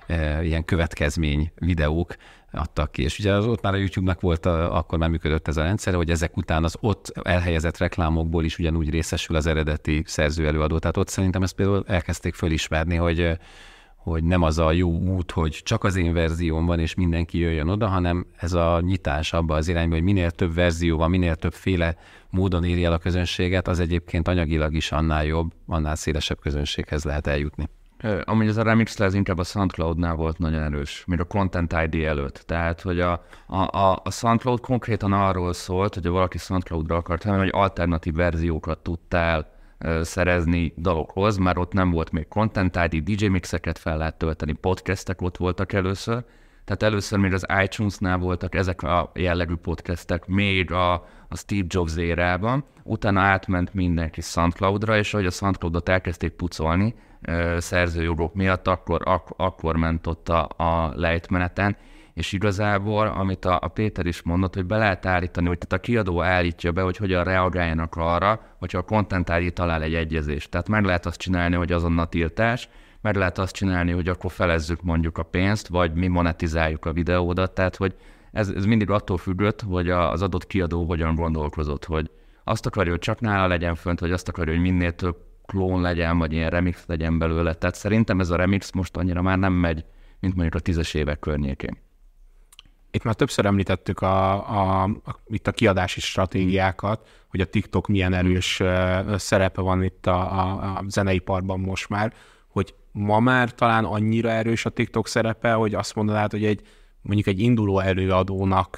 e, ilyen következmény videók adtak ki. És ugye az ott már a YouTube-nak volt, a, akkor már működött ez a rendszer, hogy ezek után az ott elhelyezett reklámokból is ugyanúgy részesül az eredeti szerző előadó. Tehát ott szerintem ezt például elkezdték fölismerni, hogy eh, hogy nem az a jó út, hogy csak az én verzióm van, és mindenki jöjjön oda, hanem ez a nyitás abba az irányba, hogy minél több verzió van, minél többféle módon éri el a közönséget, az egyébként anyagilag is annál jobb, annál szélesebb közönséghez lehet eljutni. Amúgy ez a remix ez inkább a SoundCloud-nál volt nagyon erős, mint a Content ID előtt. Tehát, hogy a, a, a SoundCloud konkrétan arról szólt, hogy valaki SoundCloud-ra akart, hanem, hogy alternatív verziókat tudtál szerezni dalokhoz, már ott nem volt még Content ID, DJ mixeket fel lehet tölteni, podcastek ott voltak először, tehát először még az iTunes-nál voltak ezek a jellegű podcastek, még a, a Steve Jobs érában, utána átment mindenki SoundCloud-ra, és ahogy a SoundCloud-ot elkezdték pucolni szerzőjogok miatt, akkor, ak- akkor ment ott a, a lejtmeneten, és igazából, amit a, a Péter is mondott, hogy be lehet állítani, hogy tehát a kiadó állítja be, hogy hogyan reagáljanak arra, hogyha a kontentári talál egy egyezést. Tehát meg lehet azt csinálni, hogy azonnal tiltás, meg lehet azt csinálni, hogy akkor felezzük mondjuk a pénzt, vagy mi monetizáljuk a videódat, tehát hogy ez, ez mindig attól függött, hogy az adott kiadó hogyan gondolkozott, hogy azt akarja, hogy csak nála legyen fönt, vagy azt akarja, hogy minél több klón legyen, vagy ilyen remix legyen belőle. Tehát szerintem ez a remix most annyira már nem megy, mint mondjuk a tízes évek környékén. Itt már többször említettük a, a, a, itt a kiadási stratégiákat, hogy a TikTok milyen erős szerepe van itt a, a, a zeneiparban most már, hogy ma már talán annyira erős a TikTok szerepe, hogy azt mondanád, hogy egy mondjuk egy induló előadónak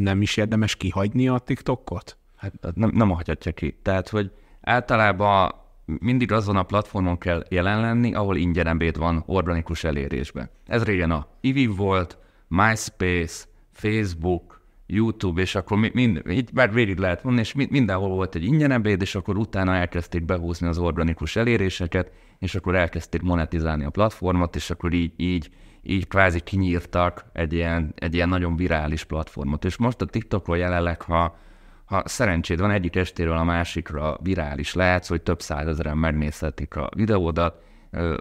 nem is érdemes kihagyni a TikTokot? Hát, hát nem, nem hagyhatja ki. Tehát, hogy általában mindig azon a platformon kell jelen lenni, ahol ingyen van organikus elérésben. Ez régen a IVI volt, MySpace, Facebook, YouTube, és akkor mind, így már végig lehet mondani, és mindenhol volt egy ingyen ebéd, és akkor utána elkezdték behúzni az organikus eléréseket, és akkor elkezdték monetizálni a platformot, és akkor így, így, így kvázi kinyírtak egy ilyen, egy ilyen nagyon virális platformot. És most a TikTokról jelenleg, ha, ha szerencséd van, egyik estéről a másikra virális lehetsz, hogy több százezeren megnézhetik a videódat,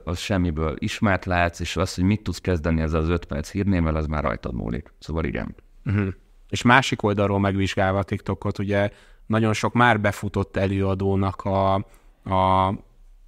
az semmiből ismert látsz, és az, hogy mit tudsz kezdeni ezzel az öt perc hírnével, az már rajtad múlik. Szóval igen. Uh-huh. És másik oldalról megvizsgálva a TikTokot, ugye nagyon sok már befutott előadónak a, a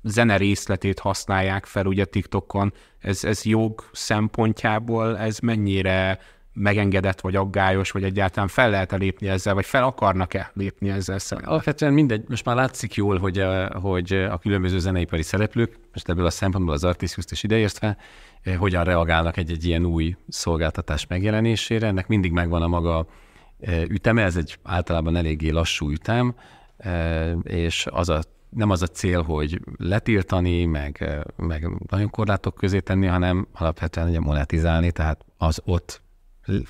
zene részletét használják fel ugye TikTokon. Ez, ez jog szempontjából, ez mennyire megengedett, vagy aggályos, vagy egyáltalán fel lehet-e lépni ezzel, vagy fel akarnak-e lépni ezzel szemben? Alapvetően mindegy, most már látszik jól, hogy, a, eh, hogy eh, a különböző zeneipari szereplők, most ebből a szempontból az artisztus is ideértve, eh, hogyan reagálnak egy-egy ilyen új szolgáltatás megjelenésére. Ennek mindig megvan a maga üteme, ez egy általában eléggé lassú ütem, és az a nem az a cél, hogy letiltani, meg, meg nagyon korlátok közé tenni, hanem alapvetően ugye monetizálni, tehát az ott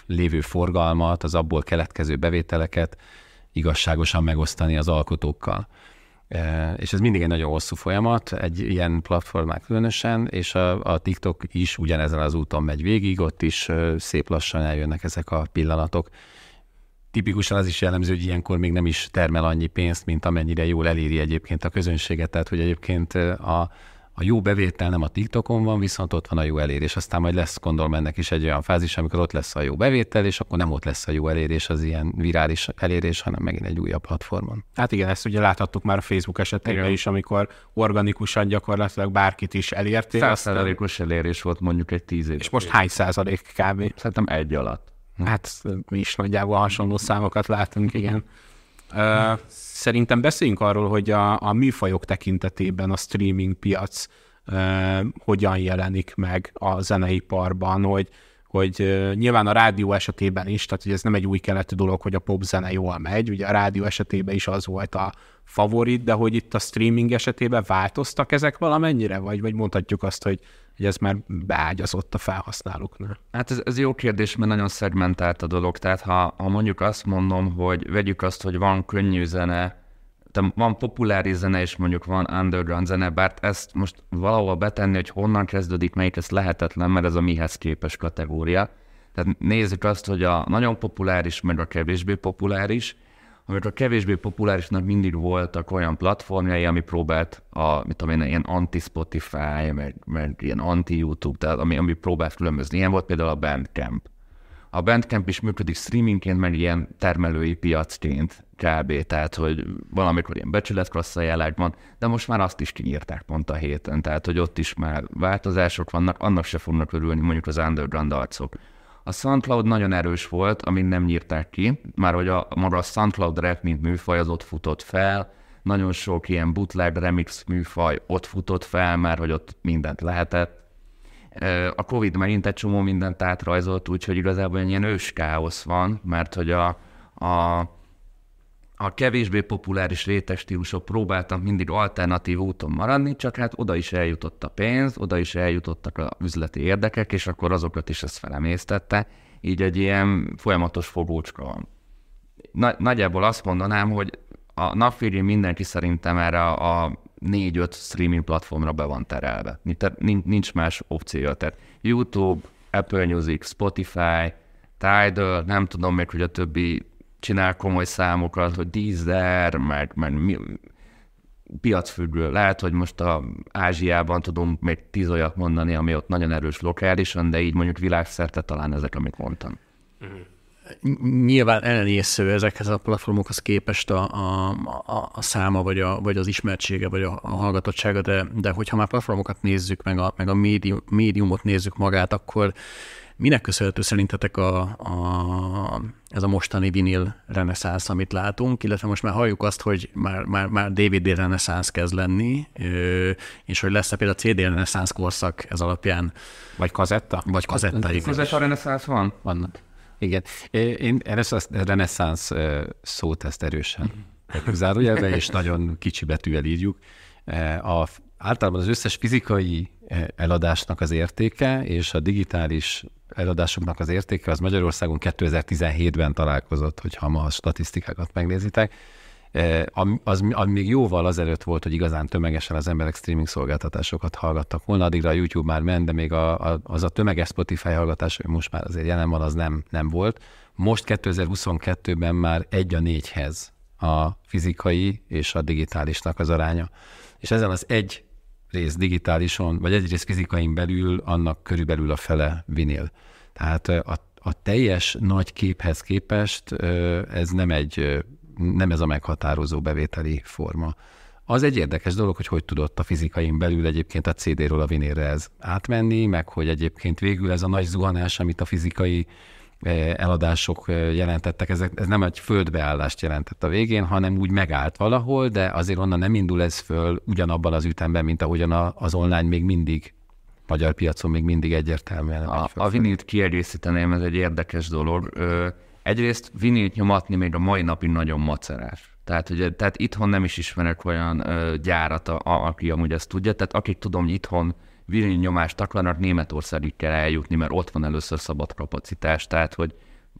lévő forgalmat, az abból keletkező bevételeket igazságosan megosztani az alkotókkal. E, és ez mindig egy nagyon hosszú folyamat, egy ilyen platformák különösen, és a, a TikTok is ugyanezen az úton megy végig, ott is szép lassan eljönnek ezek a pillanatok. Tipikusan az is jellemző, hogy ilyenkor még nem is termel annyi pénzt, mint amennyire jól eléri egyébként a közönséget, tehát hogy egyébként a a jó bevétel nem a TikTokon van, viszont ott van a jó elérés. Aztán majd lesz, gondolom, ennek is egy olyan fázis, amikor ott lesz a jó bevétel, és akkor nem ott lesz a jó elérés, az ilyen virális elérés, hanem megint egy újabb platformon. Hát igen, ezt ugye láthattuk már a Facebook esetében igen. is, amikor organikusan gyakorlatilag bárkit is elértél. Százszázalékos elérés volt mondjuk egy tíz év. És most hány százalék kb? Szerintem egy alatt. Hát mi is nagyjából hasonló számokat látunk, igen szerintem beszéljünk arról, hogy a, a műfajok tekintetében a streaming piac uh, hogyan jelenik meg a zeneiparban, hogy hogy nyilván a rádió esetében is, tehát hogy ez nem egy új keletű dolog, hogy a popzene jól megy, ugye a rádió esetében is az volt a favorit, de hogy itt a streaming esetében változtak ezek valamennyire, vagy, vagy mondhatjuk azt, hogy hogy ez már beágyazott a felhasználóknál? Hát ez, ez jó kérdés, mert nagyon szegmentált a dolog. Tehát ha, ha mondjuk azt mondom, hogy vegyük azt, hogy van könnyű zene, te van populáris zene, és mondjuk van underground zene, bár ezt most valahova betenni, hogy honnan kezdődik, melyik, ez lehetetlen, mert ez a mihez képes kategória. Tehát nézzük azt, hogy a nagyon populáris, meg a kevésbé populáris, amikor a kevésbé populárisnak mindig voltak olyan platformjai, ami próbált a, mit tudom én, ilyen anti-Spotify, meg, meg ilyen anti-YouTube, tehát ami, ami próbált különbözni. Ilyen volt például a Bandcamp a Bandcamp is működik streamingként, meg ilyen termelői piacként kb. Tehát, hogy valamikor ilyen becsületklassz van, de most már azt is kinyírták pont a héten, tehát, hogy ott is már változások vannak, annak se fognak örülni mondjuk az underground arcok. A SoundCloud nagyon erős volt, amit nem nyírták ki, már hogy a, maga a SoundCloud rap, mint műfaj, az ott futott fel, nagyon sok ilyen bootleg remix műfaj ott futott fel, már hogy ott mindent lehetett, a Covid megint egy csomó mindent átrajzolt, úgyhogy igazából ilyen ős káosz van, mert hogy a, a, a kevésbé populáris rétes stílusok próbáltak mindig alternatív úton maradni, csak hát oda is eljutott a pénz, oda is eljutottak a üzleti érdekek, és akkor azokat is ezt felemésztette. Így egy ilyen folyamatos fogócska van. Na, nagyjából azt mondanám, hogy a napfégén mindenki szerintem erre a, a négy-öt streaming platformra be van terelve. Nincs más opció. Tehát YouTube, Apple Music, Spotify, Tidal, nem tudom még, hogy a többi csinál komoly számokat, hogy Deezer, meg, meg mi, piacfüggő. Lehet, hogy most a Ázsiában tudunk még tíz olyat mondani, ami ott nagyon erős lokálisan, de így mondjuk világszerte talán ezek, amit mondtam. Mm-hmm nyilván elenyésző ezekhez a platformokhoz képest a, a, a, a száma, vagy, a, vagy az ismertsége, vagy a, a hallgatottsága, de, de hogyha már platformokat nézzük, meg a, meg a médium, médiumot nézzük magát, akkor minek köszönhető szerintetek a, a, ez a mostani vinil reneszánsz, amit látunk, illetve most már halljuk azt, hogy már, már, már DVD reneszánsz kezd lenni, és hogy lesz-e például CD reneszánsz korszak ez alapján. Vagy kazetta? Vagy kazetta, igen. Kazetta reneszánsz van? Vannak. Igen. Én reneszánsz, reneszánsz szót ezt erősen zárójelbe, és nagyon kicsi betűvel írjuk. A, általában az összes fizikai eladásnak az értéke és a digitális eladásoknak az értéke az Magyarországon 2017-ben találkozott, hogyha ma a statisztikákat megnézitek Eh, az, az még jóval azelőtt volt, hogy igazán tömegesen az emberek streaming szolgáltatásokat hallgattak volna, addigra a YouTube már ment, de még a, a, az a tömeges Spotify hallgatás, ami most már azért jelen van, az nem, nem volt. Most 2022-ben már egy a négyhez a fizikai és a digitálisnak az aránya. És ezen az egy rész digitálison, vagy egy rész fizikain belül, annak körülbelül a fele vinil. Tehát eh, a, a teljes nagy képhez képest eh, ez nem egy nem ez a meghatározó bevételi forma. Az egy érdekes dolog, hogy hogy tudott a fizikaim belül egyébként a CD-ről a vinére ez átmenni, meg hogy egyébként végül ez a nagy zuhanás, amit a fizikai eh, eladások eh, jelentettek, ez, ez nem egy földbeállást jelentett a végén, hanem úgy megállt valahol, de azért onnan nem indul ez föl ugyanabban az ütemben, mint ahogyan az online még mindig magyar piacon még mindig egyértelműen. A, a vinilt kiegészíteném, ez egy érdekes dolog. Ö- Egyrészt vinilt nyomatni még a mai napig nagyon macerás. Tehát, hogy, tehát itthon nem is ismerek olyan ö, gyárat, a, a, aki amúgy ezt tudja. Tehát akik tudom, hogy itthon nyomást taklanak, Németországig kell eljutni, mert ott van először szabad kapacitás, tehát hogy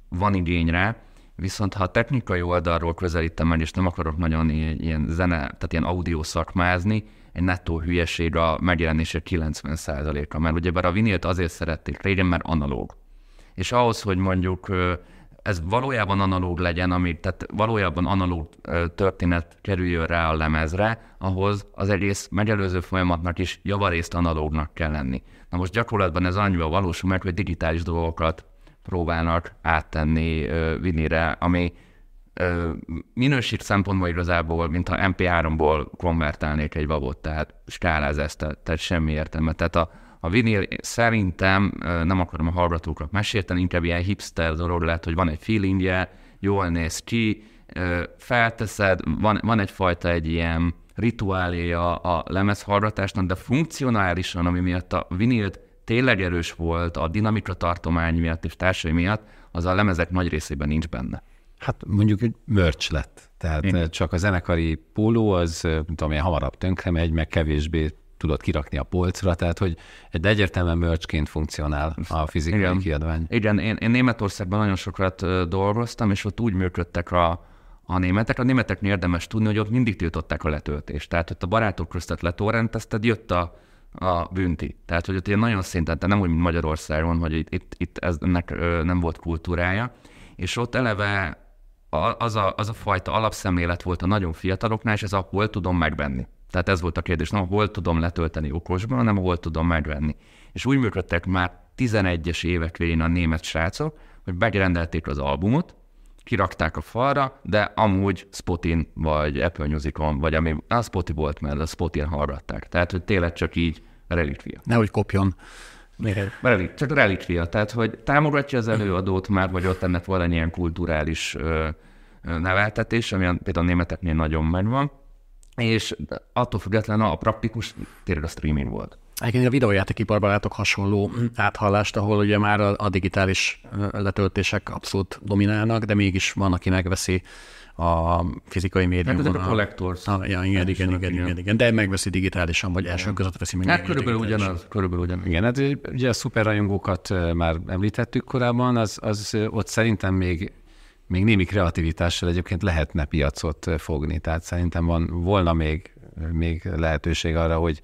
van igény rá. Viszont ha a technikai oldalról közelítem meg, és nem akarok nagyon ilyen zene, tehát ilyen audio szakmázni, egy nettó hülyeség a megjelenése 90%-a, mert ugyebár a vinilt azért szerették régen, mert analóg. És ahhoz, hogy mondjuk ez valójában analóg legyen, amit, tehát valójában analóg történet kerüljön rá a lemezre, ahhoz az egész megelőző folyamatnak is javarészt analógnak kell lenni. Na most gyakorlatban ez annyira valósul meg, hogy digitális dolgokat próbálnak áttenni vinire, ami minőség szempontból igazából, mint a MP3-ból konvertálnék egy vavot, tehát skálázás, tehát semmi értelme. Tehát a, a vinil szerintem, nem akarom a hallgatókat mesélteni, inkább ilyen hipster dolog lehet, hogy van egy feelingje, jól néz ki, felteszed, van, van egyfajta egy ilyen rituáléja a lemezhallgatásnak, de funkcionálisan, ami miatt a vinilt tényleg erős volt a dinamika tartomány miatt és társai miatt, az a lemezek nagy részében nincs benne. Hát mondjuk egy mörcs lett. Tehát Én. csak a zenekari póló az, mint amilyen hamarabb tönkre megy, meg kevésbé tudod kirakni a polcra, tehát hogy egy egyértelműen mörcsként funkcionál a fizikai Igen. kiadvány. Igen, én, én Németországban nagyon sokat dolgoztam, és ott úgy működtek a, a németek. A németeknél érdemes tudni, hogy ott mindig tiltották a letöltést. Tehát, hogy a barátok köztet letorrentezted, jött a, a bünti. Tehát, hogy ott ilyen nagyon szinten, nem úgy, mint Magyarországon, hogy itt, itt, itt ez, ennek nem volt kultúrája. És ott eleve az a, az a fajta alapszemlélet volt a nagyon fiataloknál, és ez a hol tudom megbenni. Tehát ez volt a kérdés, nem hol tudom letölteni okosban, hanem hol tudom megvenni. És úgy működtek már 11-es évek végén a német srácok, hogy megrendelték az albumot, kirakták a falra, de amúgy Spotin, vagy Apple music vagy ami, a spoti volt, mert a Spotin hallgatták. Tehát, hogy tényleg csak így relikvia. Nehogy kopjon. Relik, csak relikvia, tehát, hogy támogatja az előadót már, vagy ott ennek valamilyen kulturális ö, ö, neveltetés, ami például a németeknél nagyon megvan, és attól függetlenül a praktikus tényleg a streaming volt. Egyébként a videójátékiparban látok hasonló áthallást, ahol ugye már a digitális letöltések abszolút dominálnak, de mégis van, aki megveszi a fizikai médiumon. Hát a collectors. Ah, ja, igen, igen, igen, igen, igen, de megveszi digitálisan, vagy első között veszi meg. Hát körülbelül ugyanaz, körülbelül ugyanaz. Igen, hát ugye a szuperrajongókat már említettük korábban, az, az ott szerintem még még némi kreativitással egyébként lehetne piacot fogni. Tehát szerintem van, volna még, még lehetőség arra, hogy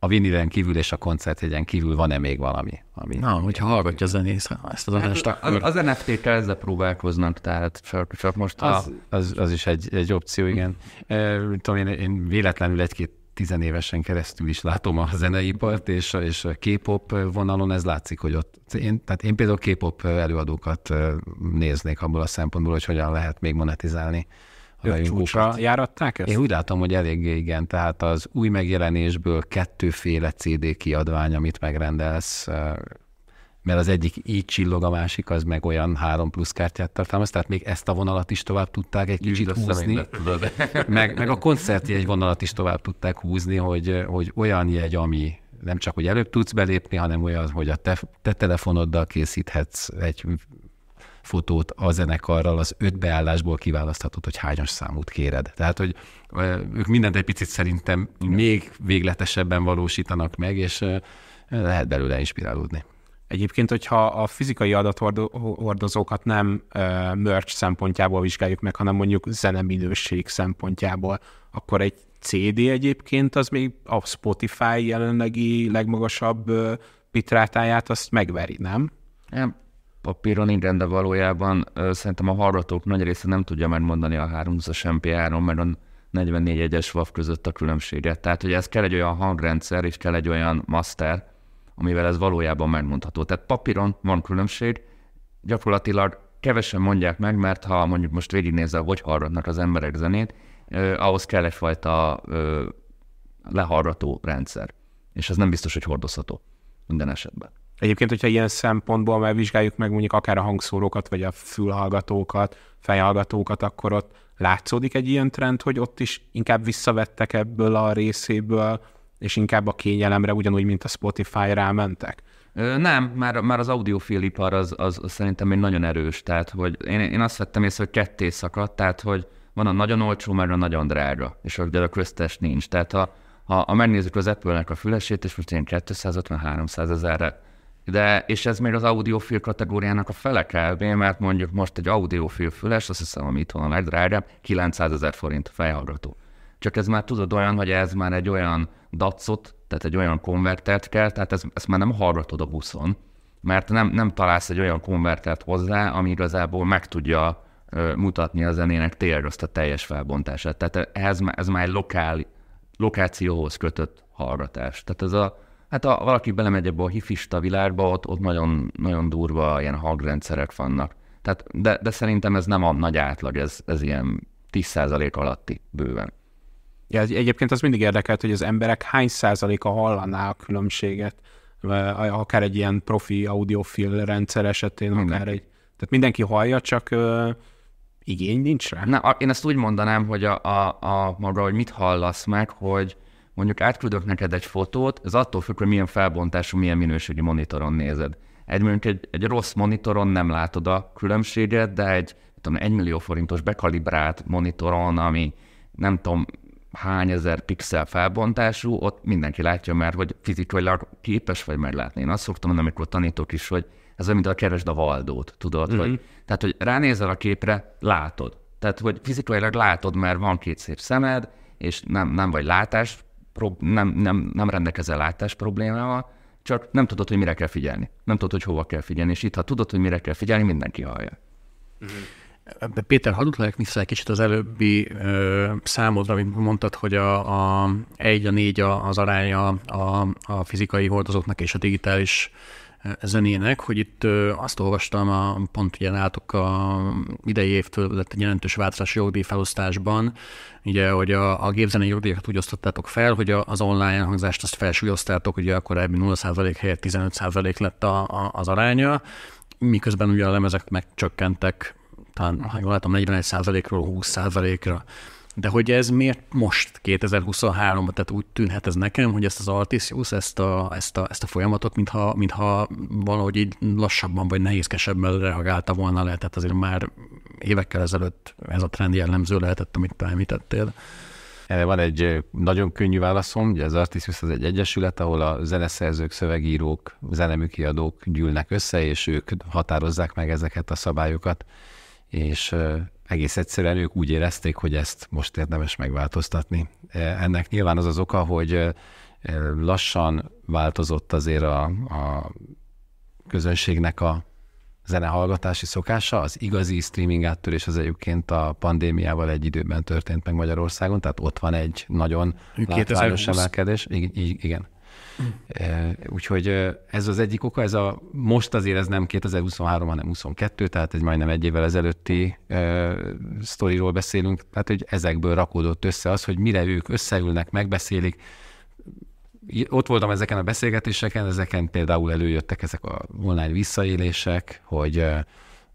a vinilen kívül és a koncertjegyen kívül van-e még valami? Ami Na, hogyha hallgatja a zenész ezt az adást, hát, akkor... Az, az NFT-kel ezzel próbálkoznak, tehát csak, csak most... Az, a... az, az is egy, egy opció, igen. E, tudom, én, én véletlenül egy-két tizenévesen keresztül is látom a zeneipart, és, és a K-pop vonalon ez látszik, hogy ott, én, tehát én például K-pop előadókat néznék abból a szempontból, hogy hogyan lehet még monetizálni a csúcsra járatták ezt? Én úgy látom, hogy eléggé igen. Tehát az új megjelenésből kettőféle CD kiadvány, amit megrendelsz, mert az egyik így csillog, a másik az meg olyan három plusz kártyát tartalmaz, tehát még ezt a vonalat is tovább tudták egy kicsit húzni. Meg, meg a egy vonalat is tovább tudták húzni, hogy, hogy olyan jegy, ami nem csak, hogy előbb tudsz belépni, hanem olyan, hogy a te, te telefonoddal készíthetsz egy fotót a zenekarral, az öt beállásból kiválaszthatod, hogy hányos számút kéred. Tehát, hogy ők mindent egy picit szerintem még végletesebben valósítanak meg, és lehet belőle inspirálódni. Egyébként, hogyha a fizikai adathordozókat nem ö, merch szempontjából vizsgáljuk meg, hanem mondjuk zeneminőség szempontjából, akkor egy CD egyébként az még a Spotify jelenlegi legmagasabb ö, pitrátáját azt megveri, nem? Nem. Papíron igen, de valójában szerintem a hallgatók nagy része nem tudja már mondani a 320-as MP3, mert a 44 es WAV között a különbséget. Tehát, hogy ez kell egy olyan hangrendszer, és kell egy olyan master, amivel ez valójában megmondható. Tehát papíron van különbség, gyakorlatilag kevesen mondják meg, mert ha mondjuk most végignézel, hogy hallgatnak az emberek zenét, eh, ahhoz kell egyfajta eh, lehallgató rendszer. És ez nem biztos, hogy hordozható minden esetben. Egyébként, hogyha ilyen szempontból már vizsgáljuk meg mondjuk akár a hangszórókat, vagy a fülhallgatókat, fejhallgatókat, akkor ott látszódik egy ilyen trend, hogy ott is inkább visszavettek ebből a részéből, és inkább a kényelemre, ugyanúgy, mint a Spotify rámentek? Nem, már, már az audiofilipar az, az szerintem egy nagyon erős, tehát hogy én, én azt vettem észre, hogy ketté szakadt, tehát hogy van a nagyon olcsó, meg a nagyon drága, és akkor a köztes nincs. Tehát ha, ha, ha megnézzük az Apple-nek a fülesét, és most én 250-300 ezerre, de, és ez még az audiofil kategóriának a fele kb, mert mondjuk most egy audiofil füles, azt hiszem, ami itthon a legdrágább, 900 ezer forint fejhallgató csak ez már tudod olyan, hogy ez már egy olyan dacot, tehát egy olyan konvertert kell, tehát ez, ezt már nem hallgatod a buszon, mert nem, nem találsz egy olyan konvertert hozzá, ami igazából meg tudja ö, mutatni a zenének tényleg azt a teljes felbontását. Tehát ez, ez már egy lokál, lokációhoz kötött hallgatás. Tehát ez a, hát a, valaki belemegy ebbe a hifista világba, ott, ott nagyon, nagyon durva ilyen hangrendszerek vannak. Tehát, de, de szerintem ez nem a nagy átlag, ez, ez ilyen 10% alatti bőven. Ja, egyébként az mindig érdekelt, hogy az emberek hány százaléka hallaná a különbséget, akár egy ilyen profi audiofil rendszer esetén, hmm. akár egy... Tehát mindenki hallja, csak ö, igény nincs rá. Na, én ezt úgy mondanám, hogy a, a, a maga, hogy mit hallasz meg, hogy mondjuk átküldök neked egy fotót, ez attól függ, hogy milyen felbontású, milyen minőségi monitoron nézed. Egy, mondjuk egy, egy rossz monitoron nem látod a különbséget, de egy tudom, 1 millió forintos bekalibrált monitoron, ami nem tudom, hány ezer pixel felbontású, ott mindenki látja már, hogy fizikailag képes vagy meglátni. Én azt szoktam mondani, amikor tanítok is, hogy ez mint a keresd a Valdót, tudod? Mm-hmm. Hogy, mhm. tehát, hogy ránézel a képre, látod. Tehát, hogy fizikailag látod, mert van két szép szemed, és nem, nem vagy látás, nem, nem, nem rendelkezel látás problémával, csak nem tudod, hogy mire kell figyelni. Nem tudod, hogy hova kell figyelni. És itt, ha tudod, hogy mire kell figyelni, mindenki hallja. Mm-hmm. Péter, hadd utalják vissza egy kicsit az előbbi ö, számodra, amit mondtad, hogy a, a 1 a 4 az aránya a, a fizikai hordozóknak és a digitális zenének, hogy itt ö, azt olvastam, a, pont ugye látok a idei évtől lett egy jelentős változás jogdíj felosztásban, ugye, hogy a, a gépzenei jogdíjakat úgy osztottátok fel, hogy a, az online hangzást azt felsúlyoztátok, ugye a korábbi 0% helyett 15% lett a, a, az aránya, miközben ugye a lemezek megcsökkentek talán, ha jól látom, 41%-ról 20%-ra. De hogy ez miért most 2023-ban, tehát úgy tűnhet ez nekem, hogy ezt az Altisius, ezt a, ezt a, ezt a folyamatot, mintha, mintha valahogy így lassabban vagy nehézkesebben reagálta volna le, tehát azért már évekkel ezelőtt ez a trend jellemző lehetett, amit te említettél. Erre van egy nagyon könnyű válaszom, ugye az Artisius az egy egyesület, ahol a zeneszerzők, szövegírók, zeneműkiadók gyűlnek össze, és ők határozzák meg ezeket a szabályokat és egész egyszerűen ők úgy érezték, hogy ezt most érdemes megváltoztatni. E, ennek nyilván az az oka, hogy lassan változott azért a, a közönségnek a zenehallgatási szokása, az igazi streaming áttörés az egyébként a pandémiával egy időben történt meg Magyarországon, tehát ott van egy nagyon látványos emelkedés. Igen. Úgyhogy ez az egyik oka, ez a most azért ez nem 2023, hanem 22, tehát egy majdnem egy évvel ezelőtti e, sztoriról beszélünk, tehát hogy ezekből rakódott össze az, hogy mire ők összeülnek, megbeszélik, ott voltam ezeken a beszélgetéseken, ezeken például előjöttek ezek a online visszaélések, hogy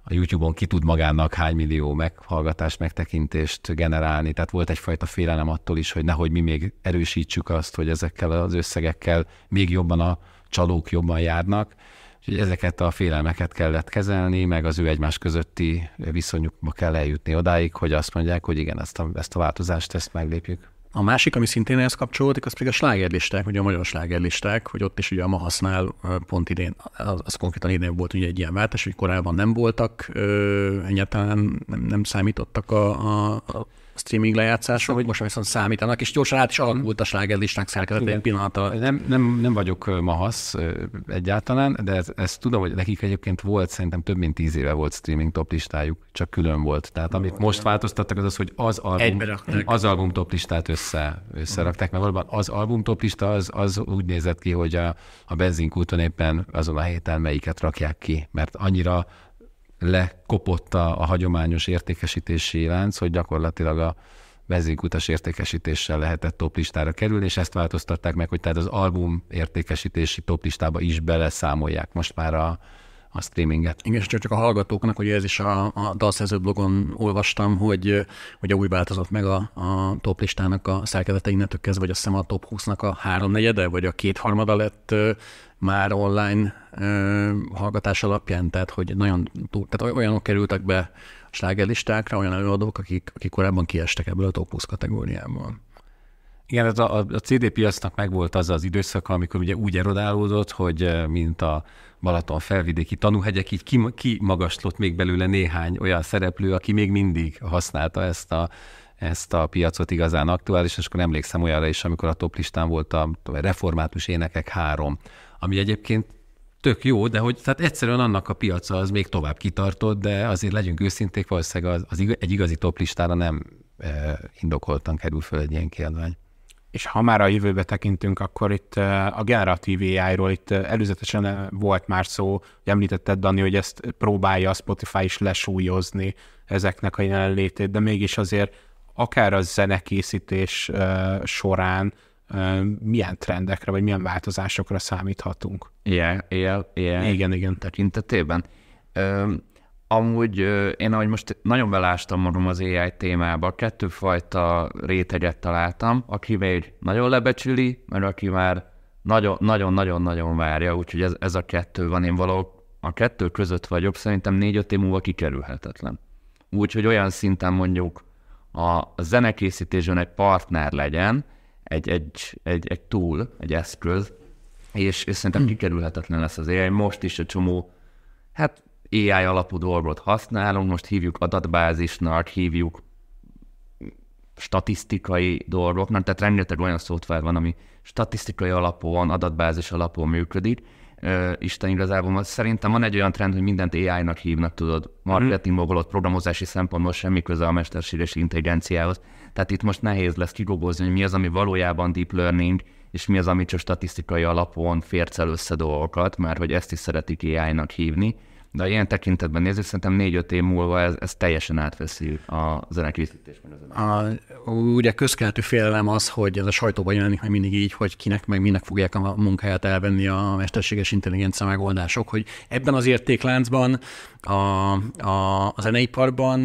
a YouTube-on ki tud magának hány millió meghallgatást, megtekintést generálni. Tehát volt egyfajta félelem attól is, hogy nehogy mi még erősítsük azt, hogy ezekkel az összegekkel még jobban a csalók jobban járnak. Úgyhogy ezeket a félelmeket kellett kezelni, meg az ő egymás közötti viszonyukba kell eljutni odáig, hogy azt mondják, hogy igen, ezt a, ezt a változást, ezt meglépjük. A másik, ami szintén ehhez kapcsolódik, az pedig a slágerlisták, ugye a magyar slágerlisták, hogy ott is ugye a ma használ pont idén, az, az konkrétan idén volt ugye egy ilyen váltás, hogy korábban nem voltak, ö, egyáltalán nem, nem számítottak a, a, a streaming lejátszásra, hogy most viszont számítanak, és gyorsan át is alakult a slágerlisták szerkezetén pillanata. Nem, nem, nem vagyok mahasz egyáltalán, de ezt, ezt tudom, hogy nekik egyébként volt, szerintem több mint tíz éve volt streaming top listájuk, csak külön volt. Tehát amit most változtattak, az az, hogy az album, az album top listát össze, összerakták, mert valóban az album top lista az, az úgy nézett ki, hogy a, a benzinkúton éppen azon a héten melyiket rakják ki, mert annyira lekopott a, a hagyományos értékesítési lánc, hogy gyakorlatilag a vezékutas értékesítéssel lehetett toplistára kerülni, és ezt változtatták meg, hogy tehát az album értékesítési toplistába is beleszámolják most már a, a streaminget. Igen, és csak a hallgatóknak, hogy ez is a, a dalszerző blogon olvastam, hogy a új változott meg a, a top listának a szerkezete innentől kezdve, vagy azt hiszem a top 20-nak a háromnegyede, vagy a kétharmada lett már online ö, hallgatás alapján, tehát hogy nagyon túl, tehát olyanok kerültek be a slágerlistákra, olyan előadók, akik, akik korábban kiestek ebből a top 20 kategóriából. Igen, tehát a, a CD piacnak megvolt az az időszaka, amikor ugye úgy erodálódott, hogy mint a Balaton felvidéki tanúhegyek, így kimagaslott még belőle néhány olyan szereplő, aki még mindig használta ezt a ezt a piacot igazán aktuális, és akkor emlékszem olyanra is, amikor a toplistán volt a református énekek három, ami egyébként tök jó, de hogy tehát egyszerűen annak a piaca az még tovább kitartott, de azért legyünk őszinték, valószínűleg az, az igaz, egy igazi toplistára nem e, indokoltan kerül föl egy ilyen kiadvány. És ha már a jövőbe tekintünk, akkor itt a generatív AI-ról itt előzetesen volt már szó, hogy említetted, Dani, hogy ezt próbálja a Spotify is lesúlyozni ezeknek a jelenlétét, de mégis azért akár a zenekészítés során milyen trendekre, vagy milyen változásokra számíthatunk. Igen, igen, igen. Igen, igen. Tekintetében. Um, amúgy én, ahogy most nagyon belástam magam az AI témába, kettőfajta réteget találtam, aki még nagyon lebecsüli, mert aki már nagyon-nagyon-nagyon-nagyon várja, úgyhogy ez, ez a kettő van, én való a kettő között vagyok, szerintem négy-öt év múlva kikerülhetetlen. Úgyhogy olyan szinten mondjuk a zenekészítésben egy partner legyen, egy, egy, egy, egy tool, egy eszköz, és, és szerintem hm. kikerülhetetlen lesz az AI. Most is egy csomó, hát AI alapú dolgot használunk, most hívjuk adatbázisnak, hívjuk statisztikai dolgoknak, tehát rengeteg olyan szoftver van, ami statisztikai alapúan, adatbázis alapon működik, Isten igazából. Szerintem van egy olyan trend, hogy mindent AI-nak hívnak, tudod, marketingból mm. ott programozási szempontból semmi köze a mesterséges intelligenciához. Tehát itt most nehéz lesz kigobozni, hogy mi az, ami valójában deep learning, és mi az, ami csak statisztikai alapon fércel össze dolgokat, mert hogy ezt is szeretik AI-nak hívni. De ilyen tekintetben nézzük, szerintem négy-öt év múlva ez, ez teljesen átveszi a zenekészítésben. A, ugye közkeletű félelem az, hogy ez a sajtóban jelenik meg mindig így, hogy kinek meg minek fogják a munkáját elvenni a mesterséges intelligencia megoldások, hogy ebben az értékláncban a, a, a zeneiparban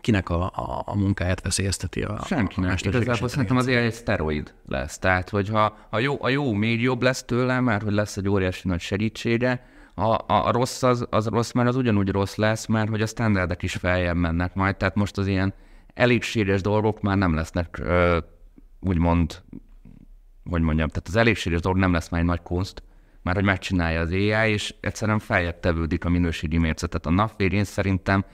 kinek a, a, a munkáját veszélyezteti a Senkinek. A Igazából szerintem az egy szteroid lesz. Tehát, hogy ha a jó, a jó még jobb lesz tőle, mert hogy lesz egy óriási nagy segítsége, a, a, a rossz az, az rossz, mert az ugyanúgy rossz lesz, mert hogy a standardek is feljebb mennek majd. Tehát most az ilyen elégséges dolgok már nem lesznek úgymond, hogy mondjam, tehát az elégséges dolog nem lesz már egy nagy konzt, már hogy megcsinálja az AI, és egyszerűen feljebb tevődik a minőségi mércet. a nap végén szerintem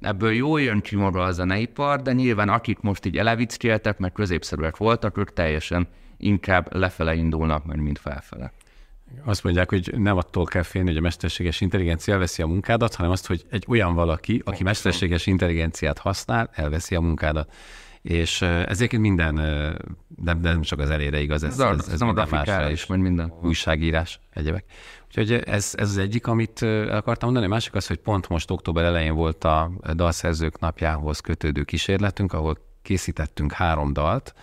ebből jól jön ki maga a zeneipar, de nyilván akik most így elevickéltek, meg középszerűek voltak, ők teljesen inkább lefele indulnak, mint felfele azt mondják, hogy nem attól kell félni, hogy a mesterséges intelligencia elveszi a munkádat, hanem azt, hogy egy olyan valaki, aki mesterséges intelligenciát használ, elveszi a munkádat. És ez egyébként minden, de nem csak az elére igaz, ez, ez, ez, ez nem a grafikára is, vagy minden. Újságírás, egyebek. Úgyhogy ez, ez az egyik, amit el akartam mondani. A másik az, hogy pont most október elején volt a dalszerzők napjához kötődő kísérletünk, ahol készítettünk három dalt,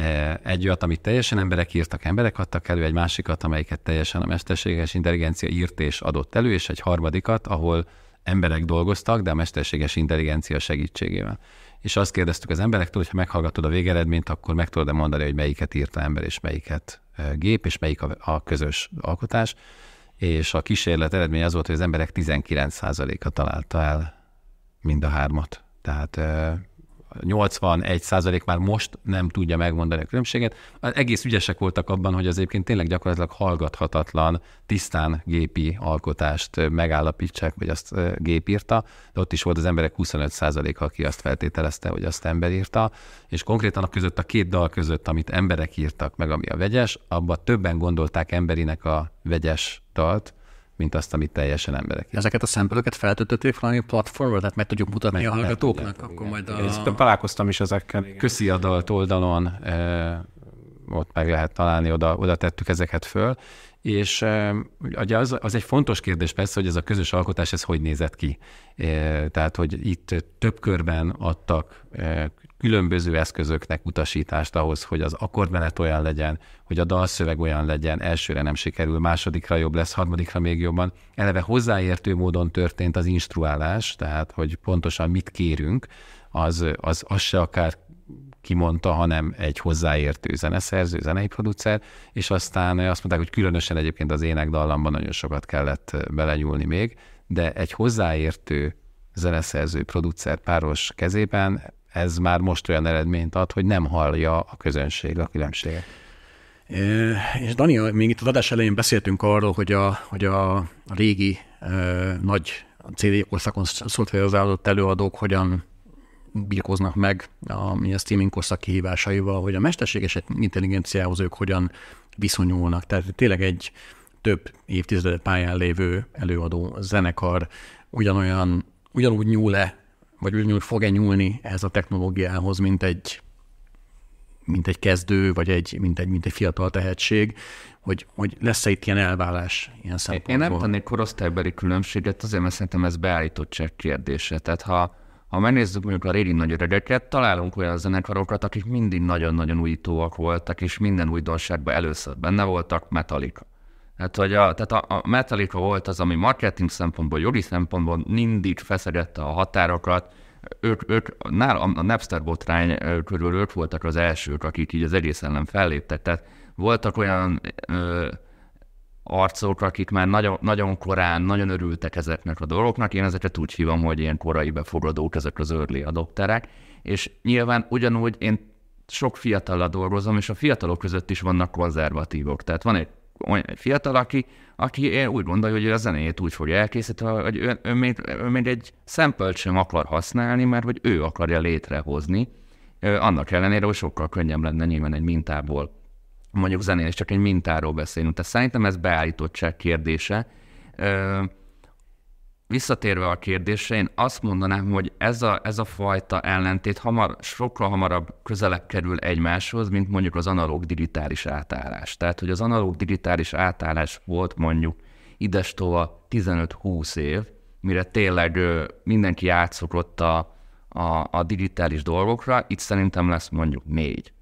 Eh, egy olyat, amit teljesen emberek írtak, emberek adtak elő, egy másikat, amelyiket teljesen a mesterséges intelligencia írt és adott elő, és egy harmadikat, ahol emberek dolgoztak, de a mesterséges intelligencia segítségével. És azt kérdeztük az emberektől, hogy ha meghallgatod a végeredményt, akkor meg tudod-e mondani, hogy melyiket írta ember, és melyiket eh, gép, és melyik a, a közös alkotás. És a kísérlet eredménye az volt, hogy az emberek 19%-a találta el mind a hármat. Tehát eh, 81% már most nem tudja megmondani a különbséget. Egész ügyesek voltak abban, hogy az egyébként tényleg gyakorlatilag hallgathatatlan, tisztán gépi alkotást megállapítsák, vagy azt gép írta, de ott is volt az emberek 25%-a, aki azt feltételezte, hogy azt ember írta, és konkrétan a között a két dal között, amit emberek írtak meg, ami a vegyes, abban többen gondolták emberinek a vegyes dalt, mint azt, amit teljesen emberek. Ezeket a szempelőket feltöltötték valami platformra, tehát meg tudjuk mutatni meg, a hallgatóknak, akkor igen. majd a... Én találkoztam is ezekkel. Köszi adalt oldalon, eh, ott meg lehet találni, oda, oda tettük ezeket föl, és ugye az, az egy fontos kérdés persze, hogy ez a közös alkotás, ez hogy nézett ki. Tehát, hogy itt több körben adtak különböző eszközöknek utasítást ahhoz, hogy az akkordmenet olyan legyen, hogy a dalszöveg olyan legyen, elsőre nem sikerül, másodikra jobb lesz, harmadikra még jobban. Eleve hozzáértő módon történt az instruálás, tehát, hogy pontosan mit kérünk, az, az, az se akár kimondta, hanem egy hozzáértő zeneszerző, zenei producer, és aztán azt mondták, hogy különösen egyébként az énekdallamban nagyon sokat kellett belenyúlni még, de egy hozzáértő zeneszerző, producer páros kezében ez már most olyan eredményt ad, hogy nem hallja a közönség a különbséget. És Dani, még itt az adás elején beszéltünk arról, hogy a, hogy a régi ö, nagy CD országon szolfejezálódott előadók hogyan birkoznak meg a, a streaming korszak kihívásaival, hogy a mesterséges intelligenciához ők hogyan viszonyulnak. Tehát tényleg egy több évtizede pályán lévő előadó zenekar ugyanolyan, ugyanúgy nyúl-e, vagy ugyanúgy fog-e nyúlni ehhez a technológiához, mint egy mint egy kezdő, vagy egy, mint egy, mint egy fiatal tehetség, hogy, hogy lesz-e itt ilyen elvállás ilyen szempontból? Én nem tennék korosztálybeli különbséget, azért mert szerintem ez beállítottság kérdése. Tehát ha ha megnézzük mondjuk a régi nagy öregeket, találunk olyan zenekarokat, akik mindig nagyon-nagyon újítóak voltak, és minden újdonságban először benne voltak, Metallica. Hát, hogy a, tehát a, a Metallica volt az, ami marketing szempontból, jogi szempontból mindig feszegette a határokat, ők, ők nál, a Napster botrány körül ők voltak az elsők, akik így az egész ellen felléptek. Tehát voltak olyan ö, arcok, akik már nagyon, nagyon korán, nagyon örültek ezeknek a dolgoknak. Én ezeket úgy hívom, hogy ilyen korai befogadók, ezek az early adopterek. És nyilván ugyanúgy én sok fiatalra dolgozom, és a fiatalok között is vannak konzervatívok. Tehát van egy olyan egy fiatal, aki, aki úgy gondolja, hogy ő a zenét úgy fogja elkészíteni, hogy ő, ő, még, ő még egy szempölt sem akar használni, mert hogy ő akarja létrehozni, annak ellenére, hogy sokkal könnyebb lenne nyilván egy mintából mondjuk és csak egy mintáról beszélünk. Tehát szerintem ez beállítottság kérdése. Visszatérve a kérdésre, én azt mondanám, hogy ez a, ez a fajta ellentét hamar, sokkal hamarabb közelebb kerül egymáshoz, mint mondjuk az analóg digitális átállás. Tehát, hogy az analóg digitális átállás volt mondjuk idestova 15-20 év, mire tényleg mindenki átszokott a, a, a digitális dolgokra, itt szerintem lesz mondjuk négy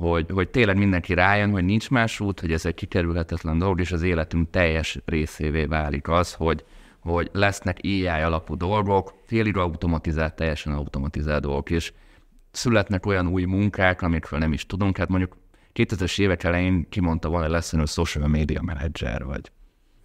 hogy, hogy tényleg mindenki rájön, hogy nincs más út, hogy ez egy kikerülhetetlen dolog, és az életünk teljes részévé válik az, hogy, hogy lesznek AI alapú dolgok, félig automatizált, teljesen automatizált dolgok, és születnek olyan új munkák, amikről nem is tudunk. Hát mondjuk 2000-es évek elején kimondta valami lesz, hogy social media manager vagy,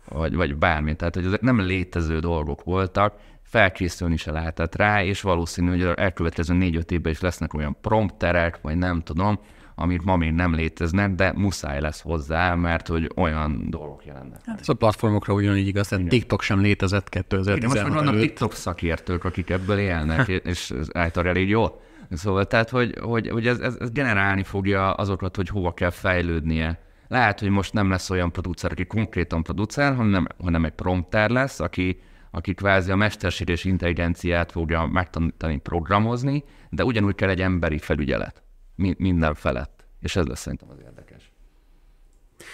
vagy, vagy bármi. Tehát, hogy ezek nem létező dolgok voltak, felkészülni se lehetett rá, és valószínű, hogy az elkövetkező négy-öt évben is lesznek olyan prompterek, vagy nem tudom, amit ma még nem léteznek, de muszáj lesz hozzá, mert hogy olyan dolgok jelennek. Hát ez a platformokra ugyanígy igaz, tehát TikTok sem létezett 2016 Igen, most már vannak TikTok szakértők, akik ebből élnek, és által elég jó. Szóval tehát, hogy, hogy, hogy ez, ez, ez generálni fogja azokat, hogy hova kell fejlődnie. Lehet, hogy most nem lesz olyan producer, aki konkrétan producer, hanem, hanem egy prompter lesz, aki, aki kvázi a mesterséges intelligenciát fogja megtanítani programozni, de ugyanúgy kell egy emberi felügyelet minden felett. És ez lesz szerintem az érdekes.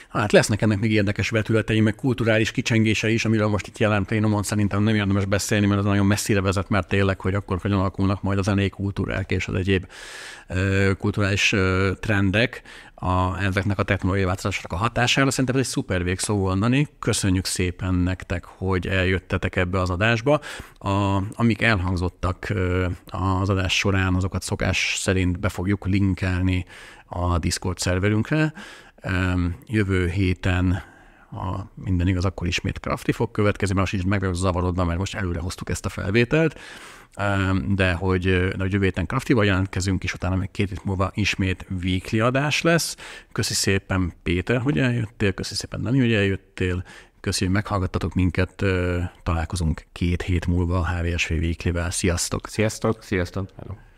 Hát lesznek ennek még érdekes vetületei, meg kulturális kicsengése is, amiről most itt jelen plénumon szerintem nem érdemes beszélni, mert az nagyon messzire vezet, mert tényleg, hogy akkor hogyan alakulnak majd a zenék kultúrák és az egyéb ö, kulturális ö, trendek, a, ezeknek a technológiai változásoknak a hatására. Szerintem ez egy szuper végszó mondani. Köszönjük szépen nektek, hogy eljöttetek ebbe az adásba. A, amik elhangzottak az adás során, azokat szokás szerint be fogjuk linkelni a Discord szerverünkre. Jövő héten ha minden igaz, akkor ismét Crafty fog következni, mert most is meg vagyok zavarodva, mert most előre hoztuk ezt a felvételt de hogy, de hogy jövő héten Craftival jelentkezünk, és utána még két hét múlva ismét weekly adás lesz. Köszi szépen Péter, hogy eljöttél, köszi szépen Dani, hogy eljöttél, köszi, hogy meghallgattatok minket, találkozunk két hét múlva a HVSV weekly -vel. Sziasztok! Sziasztok! Sziasztok! Hello.